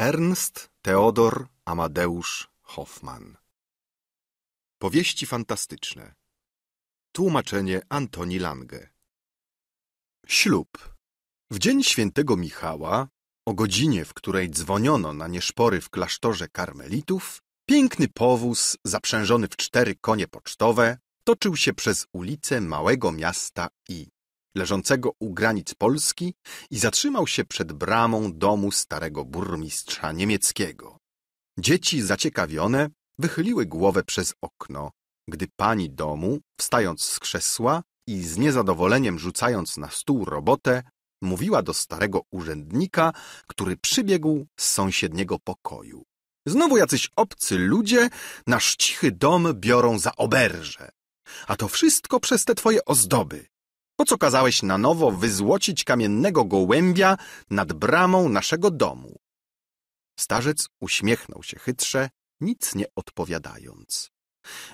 Ernst Theodor Amadeusz Hoffmann Powieści fantastyczne Tłumaczenie Antoni Lange Ślub W dzień świętego Michała, o godzinie, w której dzwoniono na nieszpory w klasztorze karmelitów, piękny powóz zaprzężony w cztery konie pocztowe toczył się przez ulice małego miasta I leżącego u granic Polski i zatrzymał się przed bramą domu starego burmistrza niemieckiego. Dzieci zaciekawione wychyliły głowę przez okno, gdy pani domu, wstając z krzesła i z niezadowoleniem rzucając na stół robotę, mówiła do starego urzędnika, który przybiegł z sąsiedniego pokoju. Znowu jacyś obcy ludzie nasz cichy dom biorą za oberże. A to wszystko przez te twoje ozdoby. Po co kazałeś na nowo wyzłocić kamiennego gołębia nad bramą naszego domu? Starzec uśmiechnął się chytrze, nic nie odpowiadając.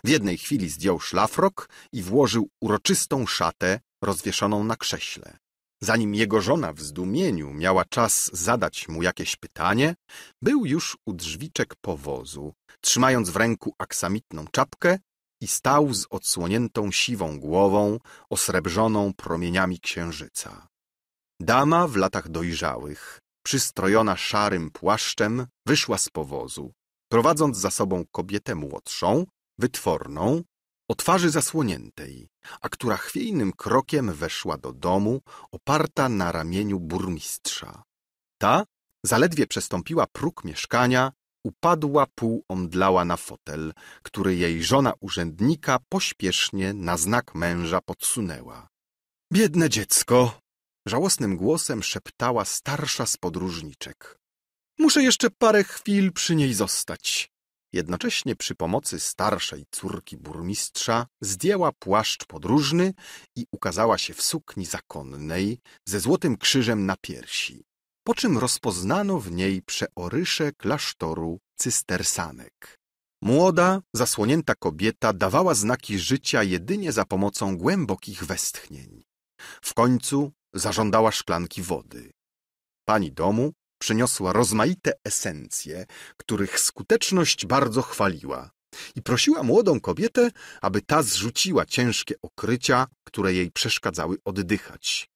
W jednej chwili zdjął szlafrok i włożył uroczystą szatę rozwieszoną na krześle. Zanim jego żona w zdumieniu miała czas zadać mu jakieś pytanie, był już u drzwiczek powozu, trzymając w ręku aksamitną czapkę i stał z odsłoniętą siwą głową, osrebrzoną promieniami księżyca. Dama w latach dojrzałych, przystrojona szarym płaszczem, wyszła z powozu, prowadząc za sobą kobietę młodszą, wytworną, o twarzy zasłoniętej, a która chwiejnym krokiem weszła do domu, oparta na ramieniu burmistrza. Ta zaledwie przestąpiła próg mieszkania, upadła półomdlała na fotel, który jej żona urzędnika pośpiesznie na znak męża podsunęła. Biedne dziecko! Żałosnym głosem szeptała starsza z podróżniczek. Muszę jeszcze parę chwil przy niej zostać. Jednocześnie przy pomocy starszej córki burmistrza zdjęła płaszcz podróżny i ukazała się w sukni zakonnej ze złotym krzyżem na piersi po czym rozpoznano w niej przeorysze klasztoru cystersanek. Młoda, zasłonięta kobieta dawała znaki życia jedynie za pomocą głębokich westchnień. W końcu zażądała szklanki wody. Pani domu przyniosła rozmaite esencje, których skuteczność bardzo chwaliła i prosiła młodą kobietę, aby ta zrzuciła ciężkie okrycia, które jej przeszkadzały oddychać.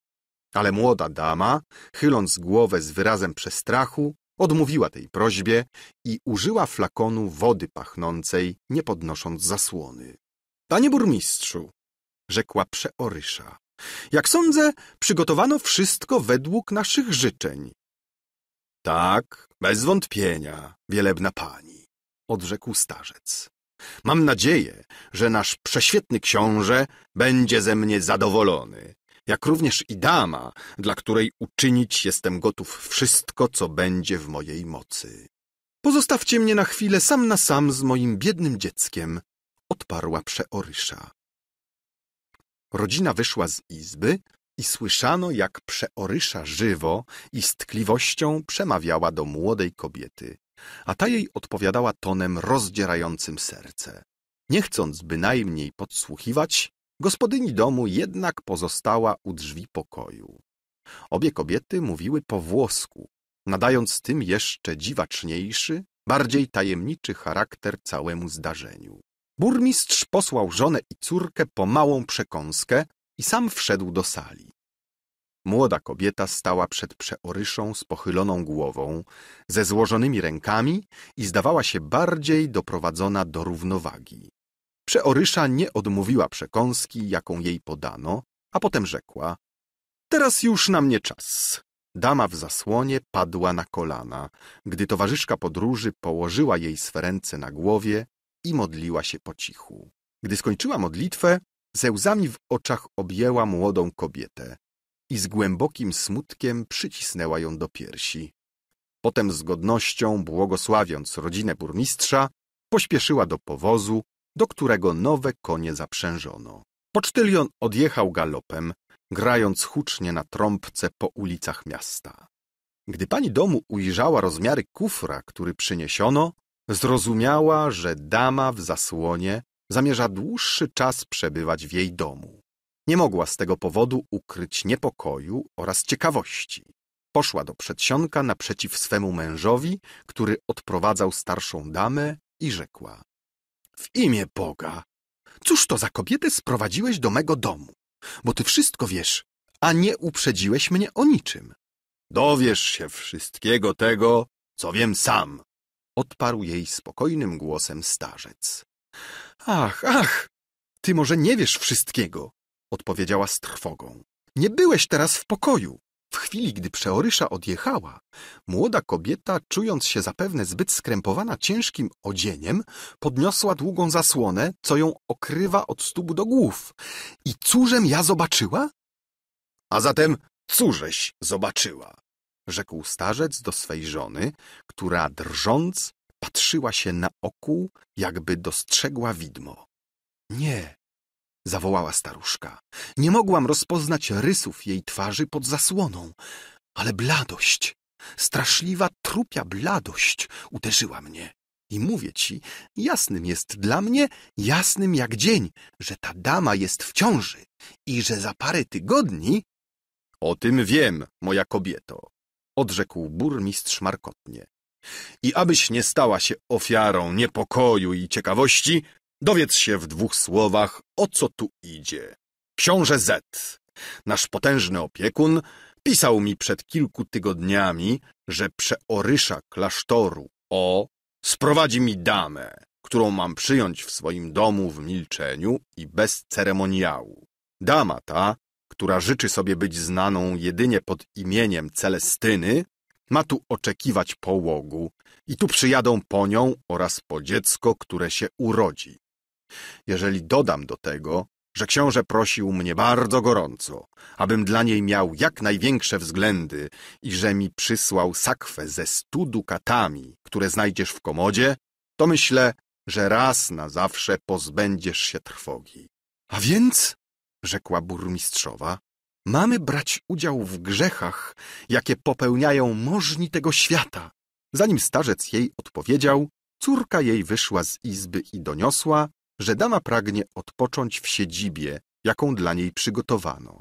Ale młoda dama, chyląc głowę z wyrazem przestrachu, odmówiła tej prośbie i użyła flakonu wody pachnącej, nie podnosząc zasłony. Panie burmistrzu, rzekła przeorysza, jak sądzę, przygotowano wszystko według naszych życzeń. Tak, bez wątpienia, wielebna pani, odrzekł starzec. Mam nadzieję, że nasz prześwietny książę będzie ze mnie zadowolony jak również i dama, dla której uczynić jestem gotów wszystko, co będzie w mojej mocy. Pozostawcie mnie na chwilę sam na sam z moim biednym dzieckiem, odparła przeorysza. Rodzina wyszła z izby i słyszano, jak przeorysza żywo i z tkliwością przemawiała do młodej kobiety, a ta jej odpowiadała tonem rozdzierającym serce. Nie chcąc bynajmniej podsłuchiwać, Gospodyni domu jednak pozostała u drzwi pokoju. Obie kobiety mówiły po włosku, nadając tym jeszcze dziwaczniejszy, bardziej tajemniczy charakter całemu zdarzeniu. Burmistrz posłał żonę i córkę po małą przekąskę i sam wszedł do sali. Młoda kobieta stała przed przeoryszą z pochyloną głową, ze złożonymi rękami i zdawała się bardziej doprowadzona do równowagi. Przeorysza nie odmówiła przekąski, jaką jej podano, a potem rzekła — Teraz już na mnie czas. Dama w zasłonie padła na kolana, gdy towarzyszka podróży położyła jej swe ręce na głowie i modliła się po cichu. Gdy skończyła modlitwę, ze łzami w oczach objęła młodą kobietę i z głębokim smutkiem przycisnęła ją do piersi. Potem z godnością, błogosławiąc rodzinę burmistrza, pośpieszyła do powozu, do którego nowe konie zaprzężono. Pocztylion odjechał galopem, grając hucznie na trąbce po ulicach miasta. Gdy pani domu ujrzała rozmiary kufra, który przyniesiono, zrozumiała, że dama w zasłonie zamierza dłuższy czas przebywać w jej domu. Nie mogła z tego powodu ukryć niepokoju oraz ciekawości. Poszła do przedsionka naprzeciw swemu mężowi, który odprowadzał starszą damę i rzekła w imię Boga! Cóż to za kobietę sprowadziłeś do mego domu? Bo ty wszystko wiesz, a nie uprzedziłeś mnie o niczym. Dowiesz się wszystkiego tego, co wiem sam, odparł jej spokojnym głosem starzec. Ach, ach, ty może nie wiesz wszystkiego, odpowiedziała z trwogą. Nie byłeś teraz w pokoju chwili, gdy przeorysza odjechała, młoda kobieta, czując się zapewne zbyt skrępowana ciężkim odzieniem, podniosła długą zasłonę, co ją okrywa od stóp do głów. I cóżem ja zobaczyła? A zatem cóżeś zobaczyła? Rzekł starzec do swej żony, która drżąc patrzyła się na oku, jakby dostrzegła widmo. Nie, zawołała staruszka. Nie mogłam rozpoznać rysów jej twarzy pod zasłoną, ale bladość, straszliwa trupia bladość uderzyła mnie. I mówię ci, jasnym jest dla mnie, jasnym jak dzień, że ta dama jest w ciąży i że za parę tygodni... O tym wiem, moja kobieto, odrzekł burmistrz markotnie. I abyś nie stała się ofiarą niepokoju i ciekawości, Dowiedz się w dwóch słowach, o co tu idzie. Książę Z, nasz potężny opiekun, pisał mi przed kilku tygodniami, że przeorysza klasztoru O sprowadzi mi damę, którą mam przyjąć w swoim domu w milczeniu i bez ceremoniału. Dama ta, która życzy sobie być znaną jedynie pod imieniem Celestyny, ma tu oczekiwać połogu i tu przyjadą po nią oraz po dziecko, które się urodzi. Jeżeli dodam do tego, że książę prosił mnie bardzo gorąco, abym dla niej miał jak największe względy i że mi przysłał sakwę ze stu dukatami, które znajdziesz w komodzie, to myślę, że raz na zawsze pozbędziesz się trwogi. A więc, rzekła burmistrzowa, mamy brać udział w grzechach, jakie popełniają możni tego świata. Zanim starzec jej odpowiedział, córka jej wyszła z izby i doniosła, że dama pragnie odpocząć w siedzibie, jaką dla niej przygotowano.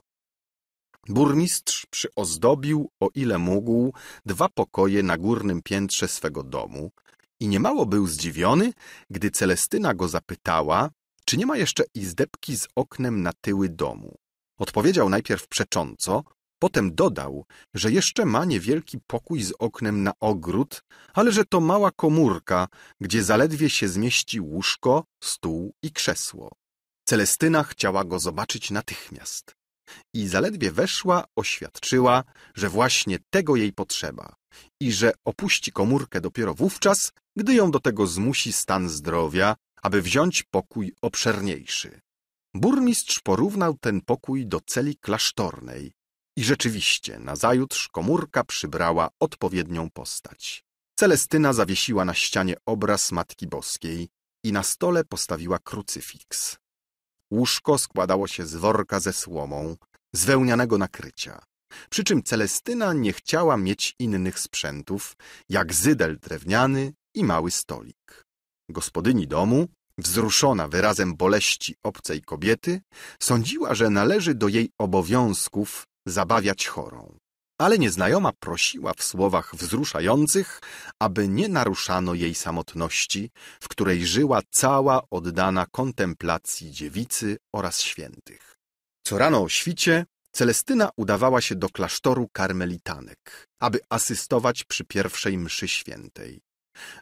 Burmistrz przyozdobił, o ile mógł, dwa pokoje na górnym piętrze swego domu i niemało był zdziwiony, gdy Celestyna go zapytała, czy nie ma jeszcze izdebki z oknem na tyły domu. Odpowiedział najpierw przecząco, Potem dodał, że jeszcze ma niewielki pokój z oknem na ogród, ale że to mała komórka, gdzie zaledwie się zmieści łóżko, stół i krzesło. Celestyna chciała go zobaczyć natychmiast. I zaledwie weszła, oświadczyła, że właśnie tego jej potrzeba i że opuści komórkę dopiero wówczas, gdy ją do tego zmusi stan zdrowia, aby wziąć pokój obszerniejszy. Burmistrz porównał ten pokój do celi klasztornej i rzeczywiście, nazajutrz komórka przybrała odpowiednią postać. Celestyna zawiesiła na ścianie obraz Matki Boskiej i na stole postawiła krucyfiks. Łóżko składało się z worka ze słomą, z wełnianego nakrycia. Przy czym Celestyna nie chciała mieć innych sprzętów, jak zydel drewniany i mały stolik. Gospodyni domu, wzruszona wyrazem boleści obcej kobiety, sądziła, że należy do jej obowiązków zabawiać chorą. Ale nieznajoma prosiła w słowach wzruszających, aby nie naruszano jej samotności, w której żyła cała oddana kontemplacji dziewicy oraz świętych. Co rano o świcie Celestyna udawała się do klasztoru karmelitanek, aby asystować przy pierwszej mszy świętej.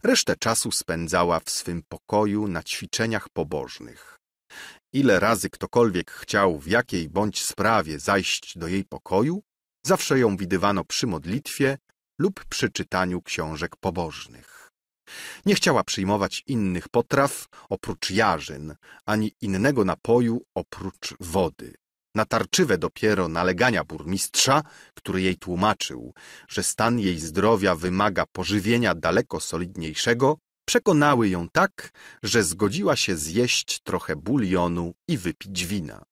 Resztę czasu spędzała w swym pokoju na ćwiczeniach pobożnych ile razy ktokolwiek chciał w jakiej bądź sprawie zajść do jej pokoju, zawsze ją widywano przy modlitwie lub przy czytaniu książek pobożnych. Nie chciała przyjmować innych potraw oprócz jarzyn, ani innego napoju oprócz wody. Natarczywe dopiero nalegania burmistrza, który jej tłumaczył, że stan jej zdrowia wymaga pożywienia daleko solidniejszego, Przekonały ją tak, że zgodziła się zjeść trochę bulionu i wypić wina.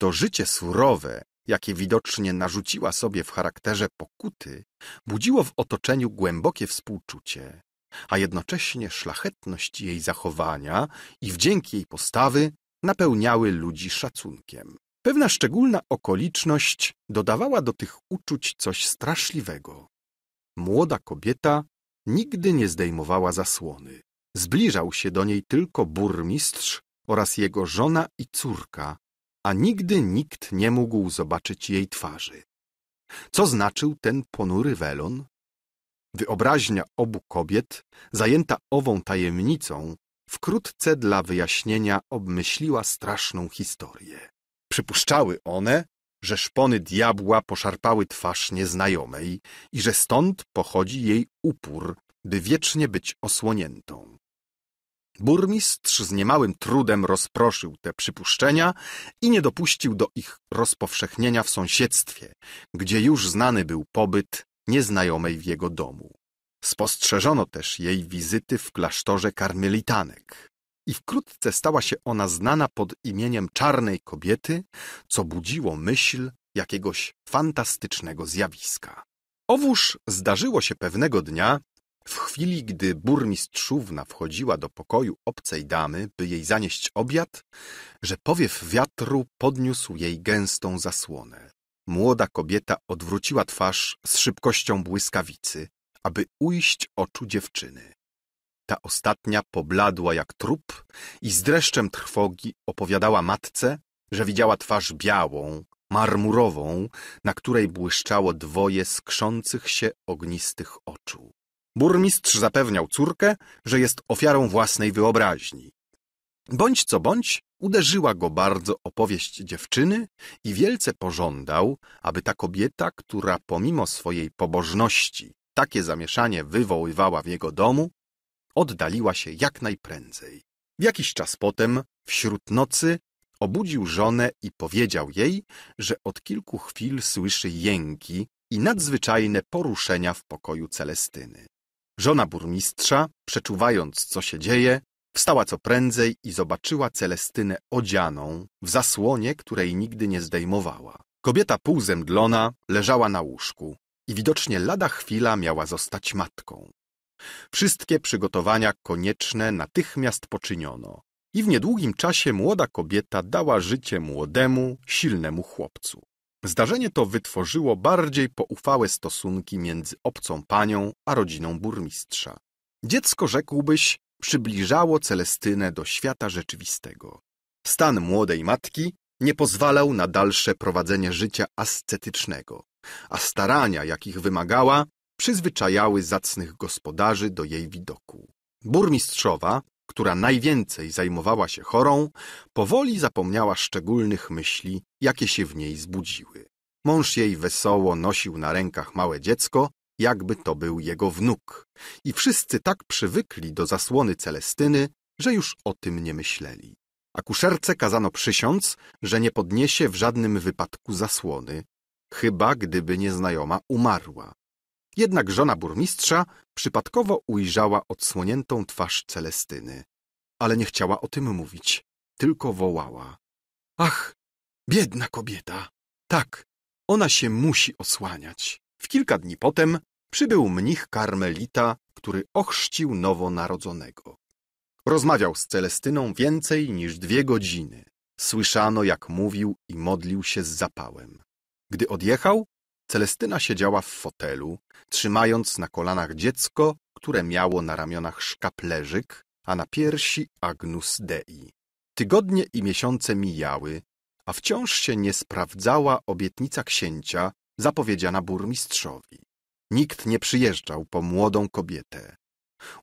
To życie surowe, jakie widocznie narzuciła sobie w charakterze pokuty, budziło w otoczeniu głębokie współczucie, a jednocześnie szlachetność jej zachowania i wdzięk jej postawy napełniały ludzi szacunkiem. Pewna szczególna okoliczność dodawała do tych uczuć coś straszliwego. Młoda kobieta nigdy nie zdejmowała zasłony. Zbliżał się do niej tylko burmistrz oraz jego żona i córka, a nigdy nikt nie mógł zobaczyć jej twarzy. Co znaczył ten ponury welon? Wyobraźnia obu kobiet, zajęta ową tajemnicą, wkrótce dla wyjaśnienia obmyśliła straszną historię. Przypuszczały one, że szpony diabła poszarpały twarz nieznajomej i że stąd pochodzi jej upór, by wiecznie być osłoniętą. Burmistrz z niemałym trudem rozproszył te przypuszczenia i nie dopuścił do ich rozpowszechnienia w sąsiedztwie, gdzie już znany był pobyt nieznajomej w jego domu. Spostrzeżono też jej wizyty w klasztorze karmelitanek i wkrótce stała się ona znana pod imieniem czarnej kobiety, co budziło myśl jakiegoś fantastycznego zjawiska. Owóż zdarzyło się pewnego dnia, w chwili gdy burmistrzówna wchodziła do pokoju obcej damy, by jej zanieść obiad, że powiew wiatru podniósł jej gęstą zasłonę. Młoda kobieta odwróciła twarz z szybkością błyskawicy, aby ujść oczu dziewczyny. Ta ostatnia pobladła jak trup i z dreszczem trwogi opowiadała matce, że widziała twarz białą, marmurową, na której błyszczało dwoje skrzących się ognistych oczu. Burmistrz zapewniał córkę, że jest ofiarą własnej wyobraźni. Bądź co bądź, uderzyła go bardzo opowieść dziewczyny i wielce pożądał, aby ta kobieta, która pomimo swojej pobożności takie zamieszanie wywoływała w jego domu, oddaliła się jak najprędzej. W Jakiś czas potem, wśród nocy, obudził żonę i powiedział jej, że od kilku chwil słyszy jęki i nadzwyczajne poruszenia w pokoju Celestyny. Żona burmistrza, przeczuwając co się dzieje, wstała co prędzej i zobaczyła Celestynę odzianą w zasłonie, której nigdy nie zdejmowała. Kobieta półzemdlona leżała na łóżku i widocznie lada chwila miała zostać matką. Wszystkie przygotowania konieczne natychmiast poczyniono i w niedługim czasie młoda kobieta dała życie młodemu, silnemu chłopcu. Zdarzenie to wytworzyło bardziej poufałe stosunki między obcą panią a rodziną burmistrza. Dziecko, rzekłbyś, przybliżało Celestynę do świata rzeczywistego. Stan młodej matki nie pozwalał na dalsze prowadzenie życia ascetycznego, a starania, jakich wymagała, przyzwyczajały zacnych gospodarzy do jej widoku. Burmistrzowa, która najwięcej zajmowała się chorą, powoli zapomniała szczególnych myśli, jakie się w niej zbudziły. Mąż jej wesoło nosił na rękach małe dziecko, jakby to był jego wnuk. I wszyscy tak przywykli do zasłony Celestyny, że już o tym nie myśleli. Akuszerce kazano przysiąc, że nie podniesie w żadnym wypadku zasłony, chyba gdyby nieznajoma umarła. Jednak żona burmistrza przypadkowo ujrzała odsłoniętą twarz Celestyny, ale nie chciała o tym mówić, tylko wołała. Ach, biedna kobieta! Tak, ona się musi osłaniać. W kilka dni potem przybył mnich karmelita, który ochrzcił nowonarodzonego. Rozmawiał z Celestyną więcej niż dwie godziny. Słyszano, jak mówił i modlił się z zapałem. Gdy odjechał, Celestyna siedziała w fotelu, trzymając na kolanach dziecko, które miało na ramionach szkaplerzyk, a na piersi Agnus Dei. Tygodnie i miesiące mijały, a wciąż się nie sprawdzała obietnica księcia zapowiedziana burmistrzowi. Nikt nie przyjeżdżał po młodą kobietę.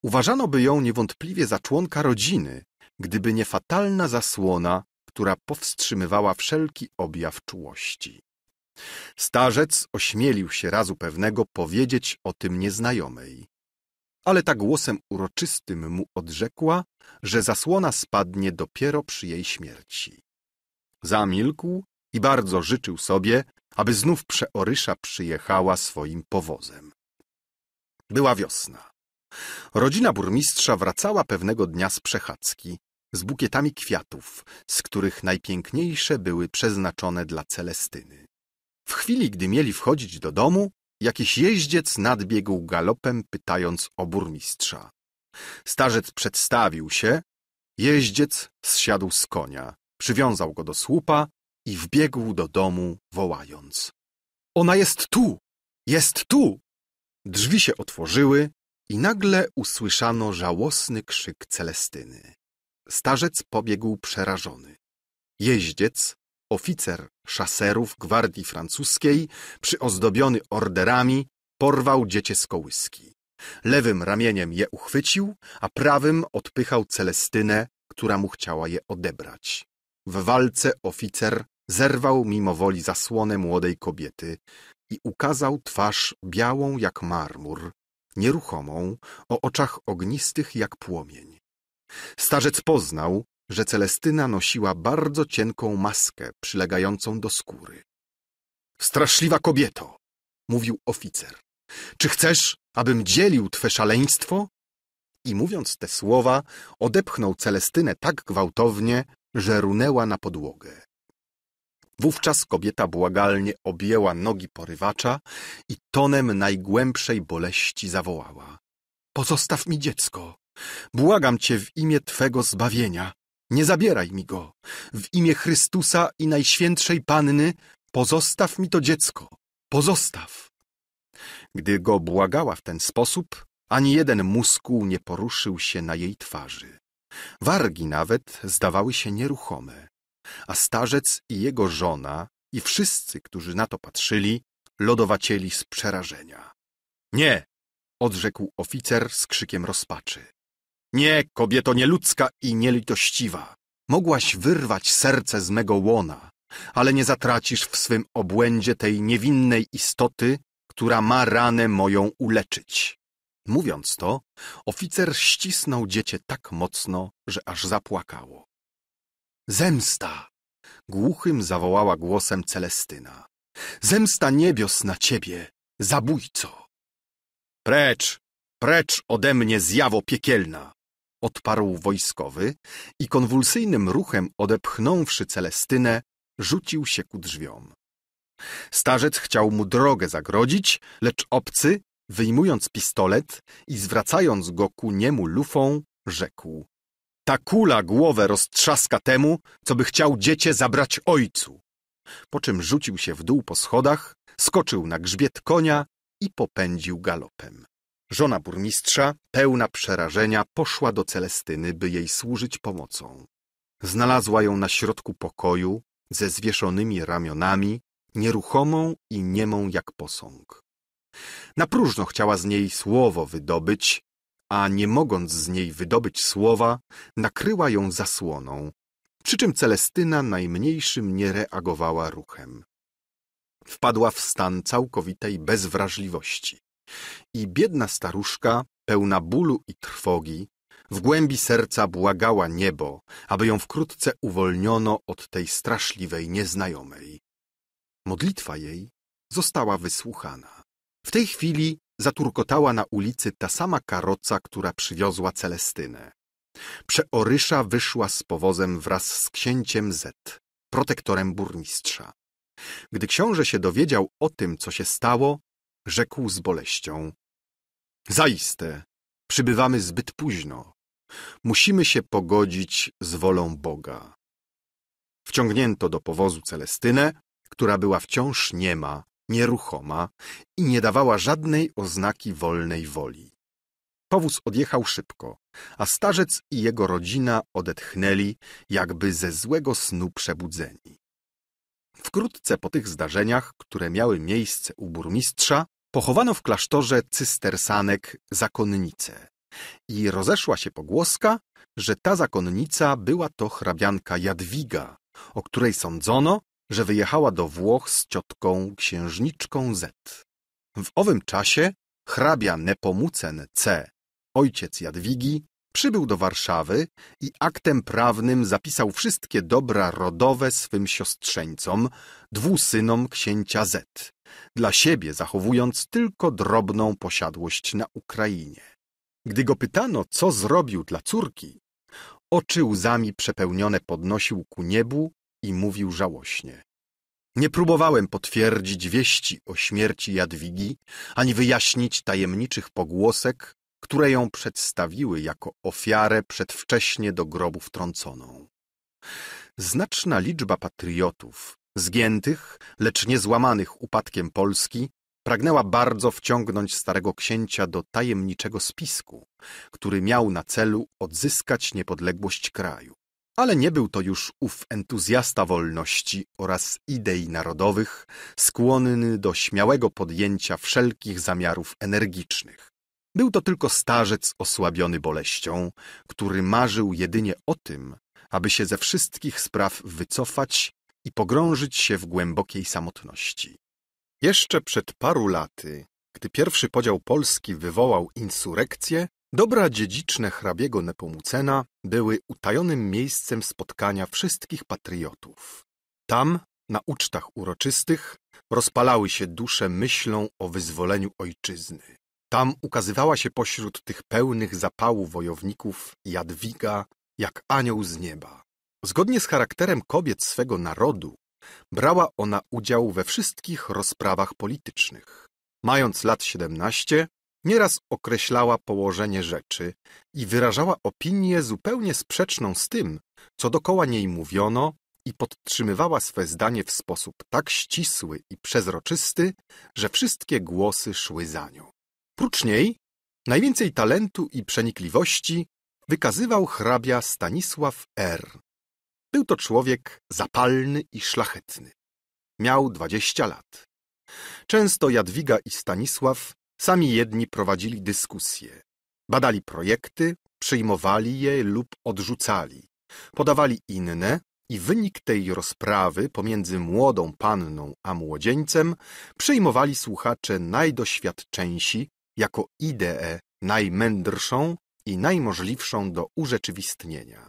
Uważano by ją niewątpliwie za członka rodziny, gdyby nie fatalna zasłona, która powstrzymywała wszelki objaw czułości. Starzec ośmielił się razu pewnego powiedzieć o tym nieznajomej. Ale ta głosem uroczystym mu odrzekła, że zasłona spadnie dopiero przy jej śmierci. Zamilkł i bardzo życzył sobie, aby znów przeorysza przyjechała swoim powozem. Była wiosna. Rodzina burmistrza wracała pewnego dnia z przechadzki, z bukietami kwiatów, z których najpiękniejsze były przeznaczone dla Celestyny. W chwili, gdy mieli wchodzić do domu, jakiś jeździec nadbiegł galopem, pytając o burmistrza. Starzec przedstawił się, jeździec zsiadł z konia, przywiązał go do słupa i wbiegł do domu, wołając. Ona jest tu! Jest tu! Drzwi się otworzyły i nagle usłyszano żałosny krzyk Celestyny. Starzec pobiegł przerażony. Jeździec Oficer szaserów gwardii francuskiej, przyozdobiony orderami, porwał dziecię z kołyski. Lewym ramieniem je uchwycił, a prawym odpychał Celestynę, która mu chciała je odebrać. W walce oficer zerwał mimowoli zasłonę młodej kobiety i ukazał twarz białą jak marmur, nieruchomą, o oczach ognistych jak płomień. Starzec poznał, że Celestyna nosiła bardzo cienką maskę przylegającą do skóry. Straszliwa kobieto, mówił oficer. Czy chcesz, abym dzielił twe szaleństwo? I mówiąc te słowa, odepchnął Celestynę tak gwałtownie, że runęła na podłogę. Wówczas kobieta błagalnie objęła nogi porywacza i tonem najgłębszej boleści zawołała. Pozostaw mi dziecko. Błagam cię w imię twego zbawienia. Nie zabieraj mi go. W imię Chrystusa i Najświętszej Panny pozostaw mi to dziecko. Pozostaw. Gdy go błagała w ten sposób, ani jeden muskuł nie poruszył się na jej twarzy. Wargi nawet zdawały się nieruchome, a starzec i jego żona i wszyscy, którzy na to patrzyli, lodowacieli z przerażenia. Nie! odrzekł oficer z krzykiem rozpaczy. Nie, kobieto nieludzka i nielitościwa. Mogłaś wyrwać serce z mego łona, ale nie zatracisz w swym obłędzie tej niewinnej istoty, która ma ranę moją uleczyć. Mówiąc to, oficer ścisnął dziecię tak mocno, że aż zapłakało. Zemsta! Głuchym zawołała głosem Celestyna. Zemsta niebios na ciebie, zabójco! Precz, precz ode mnie zjawo piekielna! odparł wojskowy i konwulsyjnym ruchem odepchnąwszy Celestynę, rzucił się ku drzwiom. Starzec chciał mu drogę zagrodzić, lecz obcy, wyjmując pistolet i zwracając go ku niemu lufą, rzekł Ta kula głowę roztrzaska temu, co by chciał dziecię zabrać ojcu. Po czym rzucił się w dół po schodach, skoczył na grzbiet konia i popędził galopem. Żona burmistrza, pełna przerażenia, poszła do Celestyny, by jej służyć pomocą. Znalazła ją na środku pokoju, ze zwieszonymi ramionami, nieruchomą i niemą jak posąg. Na próżno chciała z niej słowo wydobyć, a nie mogąc z niej wydobyć słowa, nakryła ją zasłoną, przy czym Celestyna najmniejszym nie reagowała ruchem. Wpadła w stan całkowitej bezwrażliwości. I biedna staruszka, pełna bólu i trwogi, w głębi serca błagała niebo, aby ją wkrótce uwolniono od tej straszliwej nieznajomej. Modlitwa jej została wysłuchana. W tej chwili zaturkotała na ulicy ta sama karoca, która przywiozła Celestynę. Przeorysza wyszła z powozem wraz z księciem Z, protektorem burmistrza. Gdy książę się dowiedział o tym, co się stało, rzekł z boleścią. Zaiste, przybywamy zbyt późno. Musimy się pogodzić z wolą Boga. Wciągnięto do powozu Celestynę, która była wciąż niema, nieruchoma i nie dawała żadnej oznaki wolnej woli. Powóz odjechał szybko, a starzec i jego rodzina odetchnęli, jakby ze złego snu przebudzeni. Wkrótce po tych zdarzeniach, które miały miejsce u burmistrza, Pochowano w klasztorze cystersanek zakonnicę i rozeszła się pogłoska, że ta zakonnica była to hrabianka Jadwiga, o której sądzono, że wyjechała do Włoch z ciotką księżniczką Z. W owym czasie hrabia Nepomucen C., ojciec Jadwigi, Przybył do Warszawy i aktem prawnym zapisał wszystkie dobra rodowe swym siostrzeńcom, dwusynom księcia Z, dla siebie zachowując tylko drobną posiadłość na Ukrainie. Gdy go pytano, co zrobił dla córki, oczy łzami przepełnione podnosił ku niebu i mówił żałośnie. Nie próbowałem potwierdzić wieści o śmierci Jadwigi, ani wyjaśnić tajemniczych pogłosek które ją przedstawiły jako ofiarę przedwcześnie do grobu wtrąconą. Znaczna liczba patriotów, zgiętych, lecz niezłamanych upadkiem Polski, pragnęła bardzo wciągnąć starego księcia do tajemniczego spisku, który miał na celu odzyskać niepodległość kraju. Ale nie był to już ów entuzjasta wolności oraz idei narodowych, skłonny do śmiałego podjęcia wszelkich zamiarów energicznych. Był to tylko starzec osłabiony boleścią, który marzył jedynie o tym, aby się ze wszystkich spraw wycofać i pogrążyć się w głębokiej samotności. Jeszcze przed paru laty, gdy pierwszy podział Polski wywołał insurrekcję, dobra dziedziczne hrabiego Nepomucena były utajonym miejscem spotkania wszystkich patriotów. Tam, na ucztach uroczystych, rozpalały się dusze myślą o wyzwoleniu ojczyzny. Tam ukazywała się pośród tych pełnych zapału wojowników Jadwiga jak anioł z nieba. Zgodnie z charakterem kobiet swego narodu brała ona udział we wszystkich rozprawach politycznych. Mając lat 17, nieraz określała położenie rzeczy i wyrażała opinię zupełnie sprzeczną z tym, co dokoła niej mówiono i podtrzymywała swe zdanie w sposób tak ścisły i przezroczysty, że wszystkie głosy szły za nią. Prócz niej najwięcej talentu i przenikliwości wykazywał hrabia Stanisław R. Był to człowiek zapalny i szlachetny. Miał dwadzieścia lat. Często Jadwiga i Stanisław sami jedni prowadzili dyskusje. Badali projekty, przyjmowali je lub odrzucali. Podawali inne i wynik tej rozprawy pomiędzy młodą panną a młodzieńcem przyjmowali słuchacze najdoświadczeńsi jako ideę najmędrszą i najmożliwszą do urzeczywistnienia.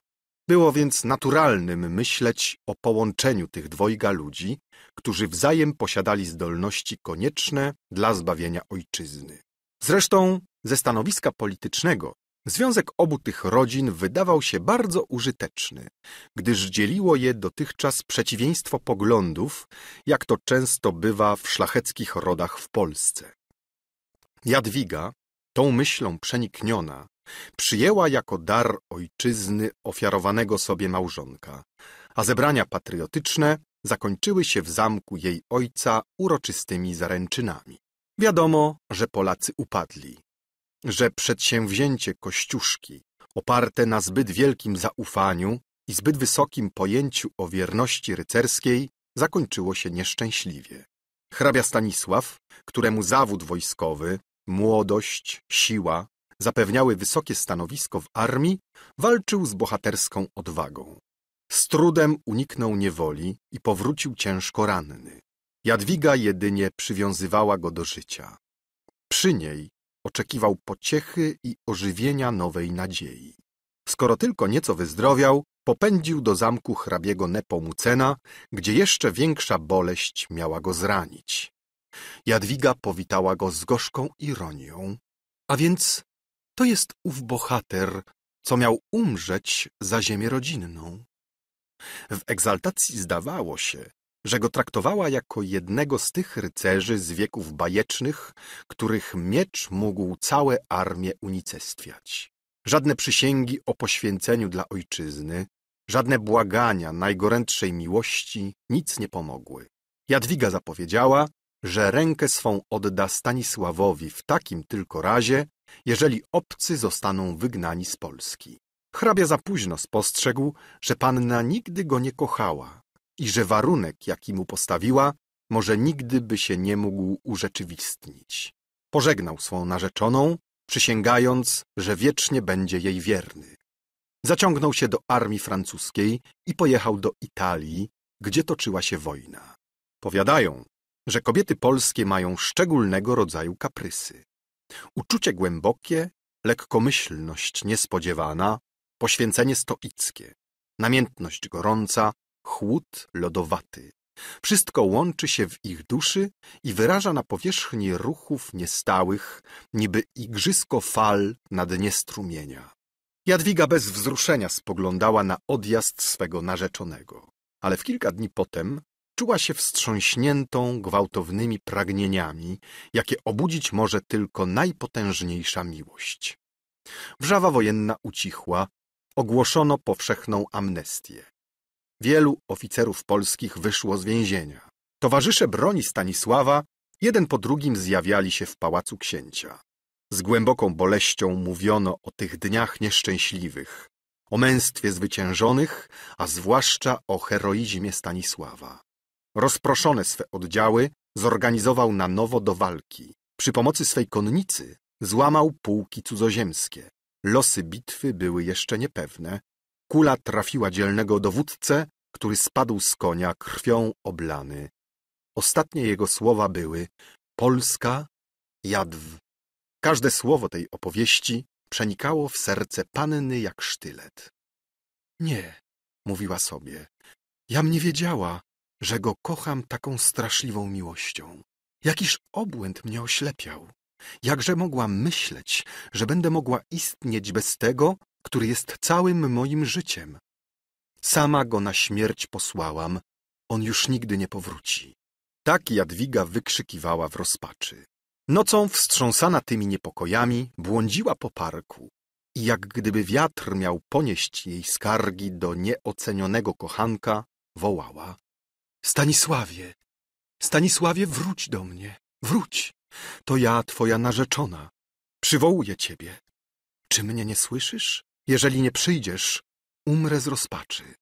Było więc naturalnym myśleć o połączeniu tych dwojga ludzi, którzy wzajem posiadali zdolności konieczne dla zbawienia ojczyzny. Zresztą ze stanowiska politycznego związek obu tych rodzin wydawał się bardzo użyteczny, gdyż dzieliło je dotychczas przeciwieństwo poglądów, jak to często bywa w szlacheckich rodach w Polsce. Jadwiga, tą myślą przenikniona, przyjęła jako dar ojczyzny ofiarowanego sobie małżonka, a zebrania patriotyczne zakończyły się w zamku jej ojca uroczystymi zaręczynami. Wiadomo, że Polacy upadli, że przedsięwzięcie Kościuszki, oparte na zbyt wielkim zaufaniu i zbyt wysokim pojęciu o wierności rycerskiej, zakończyło się nieszczęśliwie. Hrabia Stanisław, któremu zawód wojskowy, młodość, siła zapewniały wysokie stanowisko w armii, walczył z bohaterską odwagą. Z trudem uniknął niewoli i powrócił ciężko ranny. Jadwiga jedynie przywiązywała go do życia. Przy niej oczekiwał pociechy i ożywienia nowej nadziei. Skoro tylko nieco wyzdrowiał, popędził do zamku hrabiego Nepomucena, gdzie jeszcze większa boleść miała go zranić. Jadwiga powitała go z gorzką ironią. A więc to jest ów bohater, co miał umrzeć za ziemię rodzinną. W egzaltacji zdawało się, że go traktowała jako jednego z tych rycerzy z wieków bajecznych, których miecz mógł całe armię unicestwiać. Żadne przysięgi o poświęceniu dla ojczyzny, żadne błagania najgorętszej miłości nic nie pomogły. Jadwiga zapowiedziała, że rękę swą odda Stanisławowi w takim tylko razie, jeżeli obcy zostaną wygnani z Polski. Hrabia za późno spostrzegł, że panna nigdy go nie kochała i że warunek, jaki mu postawiła, może nigdy by się nie mógł urzeczywistnić. Pożegnał swą narzeczoną, przysięgając, że wiecznie będzie jej wierny. Zaciągnął się do armii francuskiej i pojechał do Italii, gdzie toczyła się wojna. Powiadają, że kobiety polskie mają szczególnego rodzaju kaprysy. Uczucie głębokie, lekkomyślność niespodziewana, poświęcenie stoickie, namiętność gorąca, chłód lodowaty. Wszystko łączy się w ich duszy i wyraża na powierzchni ruchów niestałych, niby igrzysko fal na dnie strumienia. Jadwiga bez wzruszenia spoglądała na odjazd swego narzeczonego, ale w kilka dni potem Czuła się wstrząśniętą gwałtownymi pragnieniami, jakie obudzić może tylko najpotężniejsza miłość. Wrzawa wojenna ucichła, ogłoszono powszechną amnestię. Wielu oficerów polskich wyszło z więzienia. Towarzysze broni Stanisława jeden po drugim zjawiali się w pałacu księcia. Z głęboką boleścią mówiono o tych dniach nieszczęśliwych, o męstwie zwyciężonych, a zwłaszcza o heroizmie Stanisława rozproszone swe oddziały zorganizował na nowo do walki. Przy pomocy swej konnicy złamał pułki cudzoziemskie. Losy bitwy były jeszcze niepewne. Kula trafiła dzielnego dowódcę, który spadł z konia krwią oblany. Ostatnie jego słowa były Polska, Jadw. Każde słowo tej opowieści przenikało w serce panny jak sztylet. Nie, mówiła sobie, jam nie wiedziała, że go kocham taką straszliwą miłością. Jakiż obłęd mnie oślepiał. Jakże mogłam myśleć, że będę mogła istnieć bez tego, który jest całym moim życiem. Sama go na śmierć posłałam, on już nigdy nie powróci. Tak Jadwiga wykrzykiwała w rozpaczy. Nocą wstrząsana tymi niepokojami błądziła po parku i jak gdyby wiatr miał ponieść jej skargi do nieocenionego kochanka, wołała Stanisławie, Stanisławie, wróć do mnie, wróć. To ja, twoja narzeczona. Przywołuję ciebie. Czy mnie nie słyszysz? Jeżeli nie przyjdziesz, umrę z rozpaczy.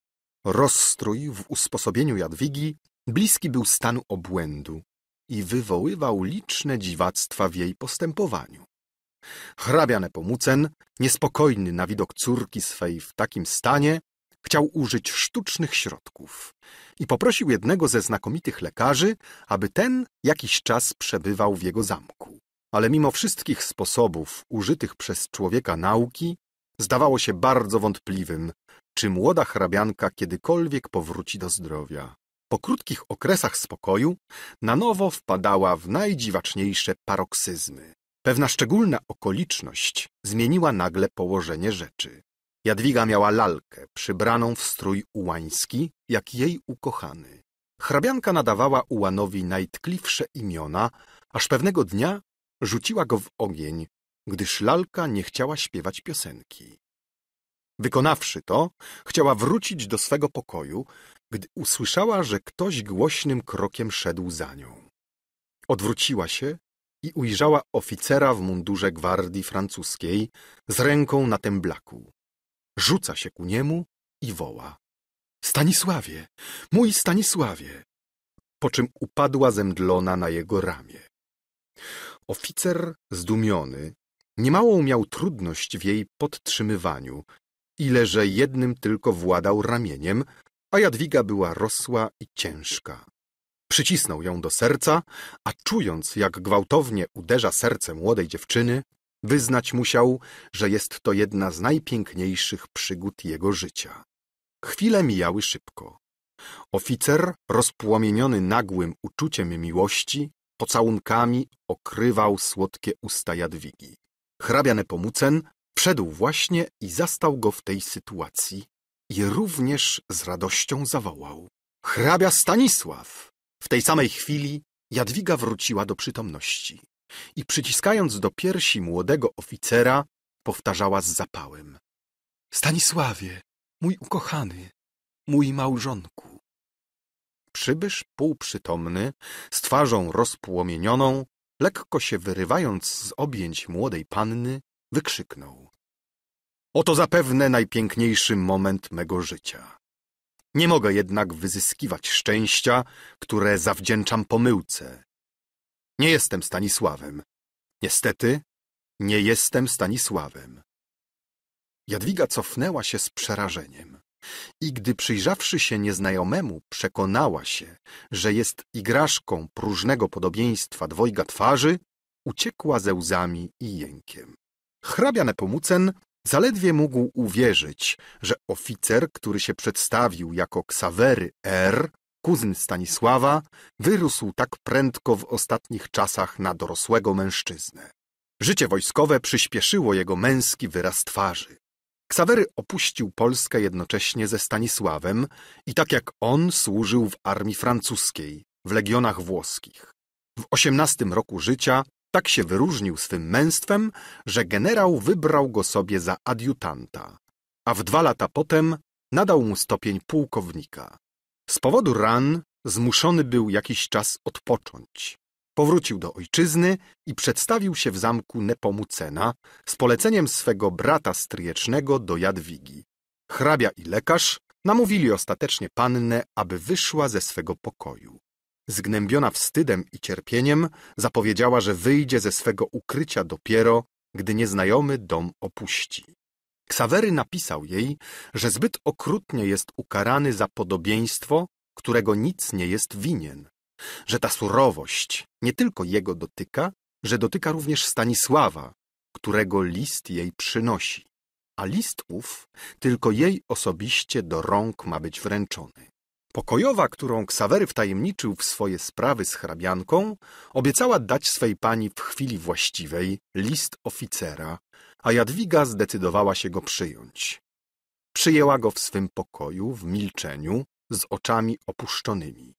Rozstrój w usposobieniu Jadwigi bliski był stanu obłędu i wywoływał liczne dziwactwa w jej postępowaniu. Hrabia Nepomucen, niespokojny na widok córki swej w takim stanie, Chciał użyć sztucznych środków i poprosił jednego ze znakomitych lekarzy, aby ten jakiś czas przebywał w jego zamku. Ale mimo wszystkich sposobów użytych przez człowieka nauki, zdawało się bardzo wątpliwym, czy młoda hrabianka kiedykolwiek powróci do zdrowia. Po krótkich okresach spokoju na nowo wpadała w najdziwaczniejsze paroksyzmy. Pewna szczególna okoliczność zmieniła nagle położenie rzeczy. Jadwiga miała lalkę, przybraną w strój ułański, jak jej ukochany. Hrabianka nadawała ułanowi najtkliwsze imiona, aż pewnego dnia rzuciła go w ogień, gdyż lalka nie chciała śpiewać piosenki. Wykonawszy to, chciała wrócić do swego pokoju, gdy usłyszała, że ktoś głośnym krokiem szedł za nią. Odwróciła się i ujrzała oficera w mundurze gwardii francuskiej z ręką na temblaku rzuca się ku niemu i woła. Stanisławie, mój Stanisławie! Po czym upadła zemdlona na jego ramię. Oficer zdumiony niemałą miał trudność w jej podtrzymywaniu, ile że jednym tylko władał ramieniem, a Jadwiga była rosła i ciężka. Przycisnął ją do serca, a czując, jak gwałtownie uderza serce młodej dziewczyny, Wyznać musiał, że jest to jedna z najpiękniejszych przygód jego życia. Chwile mijały szybko. Oficer, rozpłomieniony nagłym uczuciem miłości, pocałunkami okrywał słodkie usta Jadwigi. Hrabia Nepomucen wszedł właśnie i zastał go w tej sytuacji i również z radością zawołał. Hrabia Stanisław! W tej samej chwili Jadwiga wróciła do przytomności i przyciskając do piersi młodego oficera, powtarzała z zapałem. Stanisławie, mój ukochany, mój małżonku. Przybysz półprzytomny, z twarzą rozpłomienioną, lekko się wyrywając z objęć młodej panny, wykrzyknął. Oto zapewne najpiękniejszy moment mego życia. Nie mogę jednak wyzyskiwać szczęścia, które zawdzięczam pomyłce, nie jestem Stanisławem. Niestety, nie jestem Stanisławem. Jadwiga cofnęła się z przerażeniem. I gdy przyjrzawszy się nieznajomemu, przekonała się, że jest igraszką próżnego podobieństwa dwojga twarzy, uciekła ze łzami i jękiem. Hrabia Nepomucen zaledwie mógł uwierzyć, że oficer, który się przedstawił jako Ksawery R., kuzyn Stanisława, wyrósł tak prędko w ostatnich czasach na dorosłego mężczyznę. Życie wojskowe przyspieszyło jego męski wyraz twarzy. Ksawery opuścił Polskę jednocześnie ze Stanisławem i tak jak on służył w armii francuskiej, w legionach włoskich. W osiemnastym roku życia tak się wyróżnił swym męstwem, że generał wybrał go sobie za adiutanta, a w dwa lata potem nadał mu stopień pułkownika. Z powodu ran zmuszony był jakiś czas odpocząć. Powrócił do ojczyzny i przedstawił się w zamku Nepomucena z poleceniem swego brata stryjecznego do Jadwigi. Hrabia i lekarz namówili ostatecznie pannę, aby wyszła ze swego pokoju. Zgnębiona wstydem i cierpieniem, zapowiedziała, że wyjdzie ze swego ukrycia dopiero, gdy nieznajomy dom opuści. Ksawery napisał jej, że zbyt okrutnie jest ukarany za podobieństwo, którego nic nie jest winien, że ta surowość nie tylko jego dotyka, że dotyka również Stanisława, którego list jej przynosi, a list ów tylko jej osobiście do rąk ma być wręczony. Pokojowa, którą Ksawery wtajemniczył w swoje sprawy z hrabianką, obiecała dać swej pani w chwili właściwej list oficera, a Jadwiga zdecydowała się go przyjąć. Przyjęła go w swym pokoju, w milczeniu, z oczami opuszczonymi.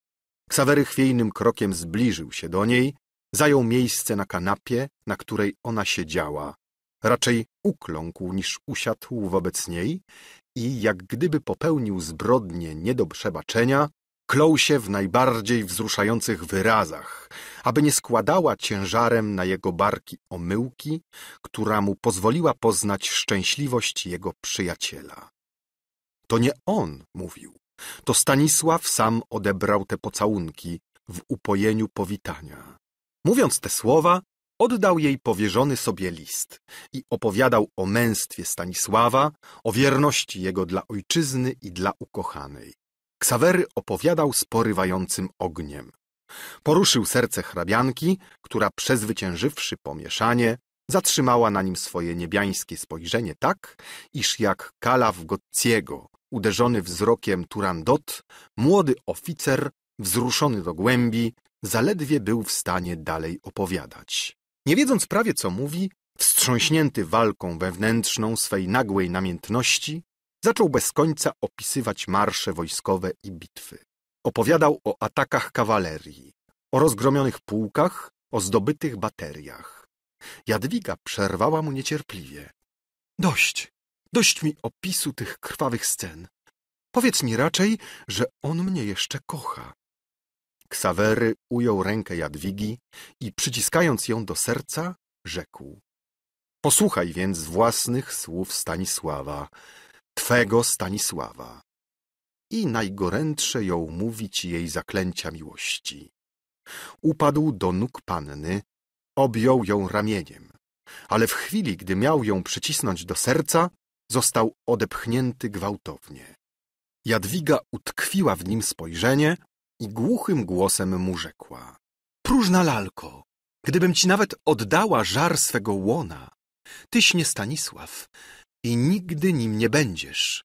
Ksawery chwiejnym krokiem zbliżył się do niej, zajął miejsce na kanapie, na której ona siedziała. Raczej ukląkł niż usiadł wobec niej i, jak gdyby popełnił zbrodnię nie do przebaczenia, klął się w najbardziej wzruszających wyrazach, aby nie składała ciężarem na jego barki omyłki, która mu pozwoliła poznać szczęśliwość jego przyjaciela. To nie on mówił, to Stanisław sam odebrał te pocałunki w upojeniu powitania. Mówiąc te słowa, oddał jej powierzony sobie list i opowiadał o męstwie Stanisława, o wierności jego dla ojczyzny i dla ukochanej. Ksawery opowiadał z porywającym ogniem. Poruszył serce hrabianki, która przezwyciężywszy pomieszanie, zatrzymała na nim swoje niebiańskie spojrzenie tak, iż jak Kalaw Gottiego, uderzony wzrokiem Turandot, młody oficer, wzruszony do głębi, zaledwie był w stanie dalej opowiadać. Nie wiedząc prawie co mówi, wstrząśnięty walką wewnętrzną swej nagłej namiętności, Zaczął bez końca opisywać marsze wojskowe i bitwy. Opowiadał o atakach kawalerii, o rozgromionych pułkach, o zdobytych bateriach. Jadwiga przerwała mu niecierpliwie. Dość, dość mi opisu tych krwawych scen. Powiedz mi raczej, że on mnie jeszcze kocha. Ksawery ujął rękę Jadwigi i przyciskając ją do serca, rzekł. Posłuchaj więc własnych słów Stanisława. Twego Stanisława. I najgorętsze ją mówić jej zaklęcia miłości. Upadł do nóg panny, objął ją ramieniem, ale w chwili, gdy miał ją przycisnąć do serca, został odepchnięty gwałtownie. Jadwiga utkwiła w nim spojrzenie i głuchym głosem mu rzekła. Próżna lalko, gdybym ci nawet oddała żar swego łona, tyś nie Stanisław, i nigdy nim nie będziesz.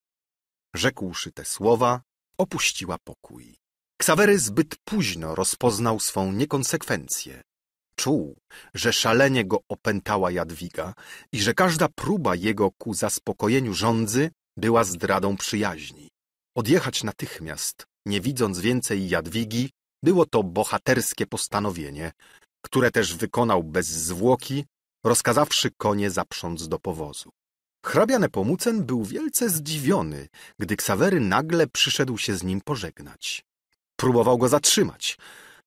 Rzekłszy te słowa, opuściła pokój. Ksawery zbyt późno rozpoznał swą niekonsekwencję. Czuł, że szalenie go opętała Jadwiga i że każda próba jego ku zaspokojeniu żądzy była zdradą przyjaźni. Odjechać natychmiast, nie widząc więcej Jadwigi, było to bohaterskie postanowienie, które też wykonał bez zwłoki, rozkazawszy konie zaprząc do powozu. Hrabia Nepomucen był wielce zdziwiony, gdy Ksawery nagle przyszedł się z nim pożegnać. Próbował go zatrzymać,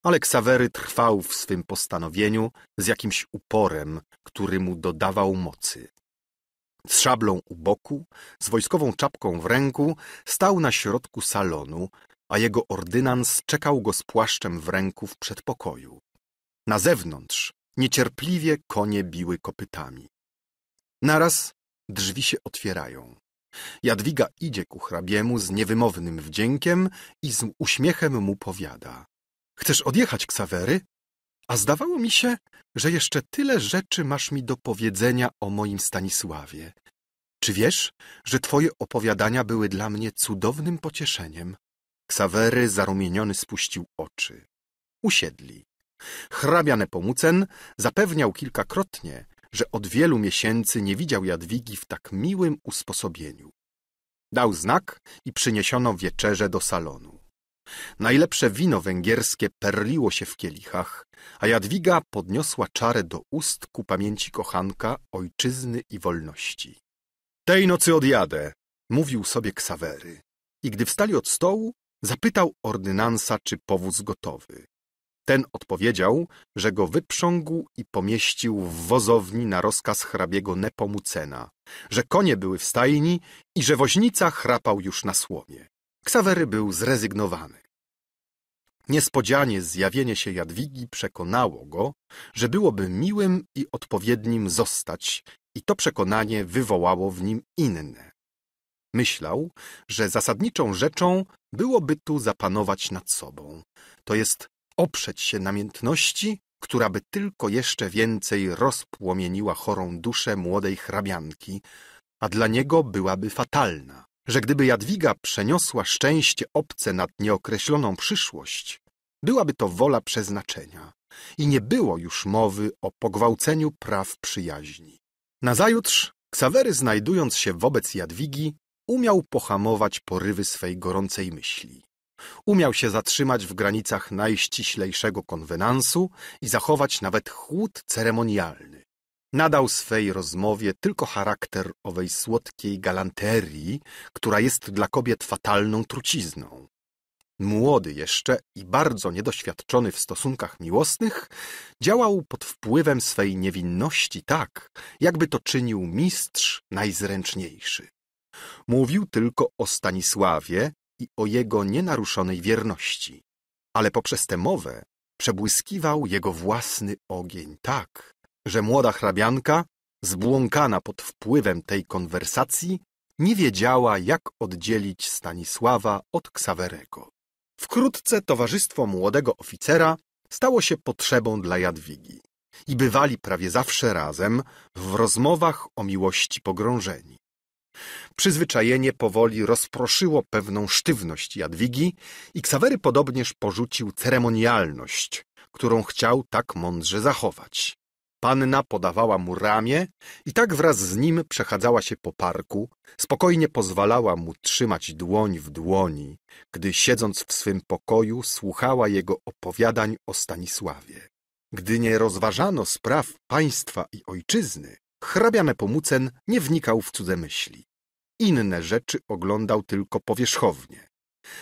ale Ksawery trwał w swym postanowieniu z jakimś uporem, który mu dodawał mocy. Z szablą u boku, z wojskową czapką w ręku, stał na środku salonu, a jego ordynans czekał go z płaszczem w ręku w przedpokoju. Na zewnątrz niecierpliwie konie biły kopytami. Naraz Drzwi się otwierają. Jadwiga idzie ku hrabiemu z niewymownym wdziękiem i z uśmiechem mu powiada. Chcesz odjechać, Ksawery? A zdawało mi się, że jeszcze tyle rzeczy masz mi do powiedzenia o moim Stanisławie. Czy wiesz, że twoje opowiadania były dla mnie cudownym pocieszeniem? Ksawery zarumieniony spuścił oczy. Usiedli. Hrabia Nepomucen zapewniał kilkakrotnie, że od wielu miesięcy nie widział Jadwigi w tak miłym usposobieniu. Dał znak i przyniesiono wieczerze do salonu. Najlepsze wino węgierskie perliło się w kielichach, a Jadwiga podniosła czarę do ust ku pamięci kochanka, ojczyzny i wolności. Tej nocy odjadę, mówił sobie Ksawery. I gdy wstali od stołu, zapytał ordynansa, czy powóz gotowy. Ten odpowiedział, że go wyprzągł i pomieścił w wozowni na rozkaz hrabiego Nepomucena, że konie były w stajni i że woźnica chrapał już na słomie. Ksawery był zrezygnowany. Niespodzianie zjawienie się Jadwigi przekonało go, że byłoby miłym i odpowiednim zostać i to przekonanie wywołało w nim inne. Myślał, że zasadniczą rzeczą byłoby tu zapanować nad sobą, to jest oprzeć się namiętności, która by tylko jeszcze więcej rozpłomieniła chorą duszę młodej hrabianki, a dla niego byłaby fatalna, że gdyby Jadwiga przeniosła szczęście obce nad nieokreśloną przyszłość, byłaby to wola przeznaczenia i nie było już mowy o pogwałceniu praw przyjaźni. Nazajutrz Ksawery, znajdując się wobec Jadwigi, umiał pohamować porywy swej gorącej myśli. Umiał się zatrzymać w granicach najściślejszego konwenansu i zachować nawet chłód ceremonialny. Nadał swej rozmowie tylko charakter owej słodkiej galanterii, która jest dla kobiet fatalną trucizną. Młody jeszcze i bardzo niedoświadczony w stosunkach miłosnych, działał pod wpływem swej niewinności tak, jakby to czynił mistrz najzręczniejszy. Mówił tylko o Stanisławie i o jego nienaruszonej wierności, ale poprzez tę mowę przebłyskiwał jego własny ogień tak, że młoda hrabianka, zbłąkana pod wpływem tej konwersacji, nie wiedziała, jak oddzielić Stanisława od Ksawerego. Wkrótce towarzystwo młodego oficera stało się potrzebą dla Jadwigi i bywali prawie zawsze razem w rozmowach o miłości pogrążeni. Przyzwyczajenie powoli rozproszyło pewną sztywność Jadwigi i Ksawery podobnież porzucił ceremonialność, którą chciał tak mądrze zachować. Panna podawała mu ramię i tak wraz z nim przechadzała się po parku, spokojnie pozwalała mu trzymać dłoń w dłoni, gdy siedząc w swym pokoju słuchała jego opowiadań o Stanisławie. Gdy nie rozważano spraw państwa i ojczyzny, hrabiane Pomucen nie wnikał w cudze myśli. Inne rzeczy oglądał tylko powierzchownie.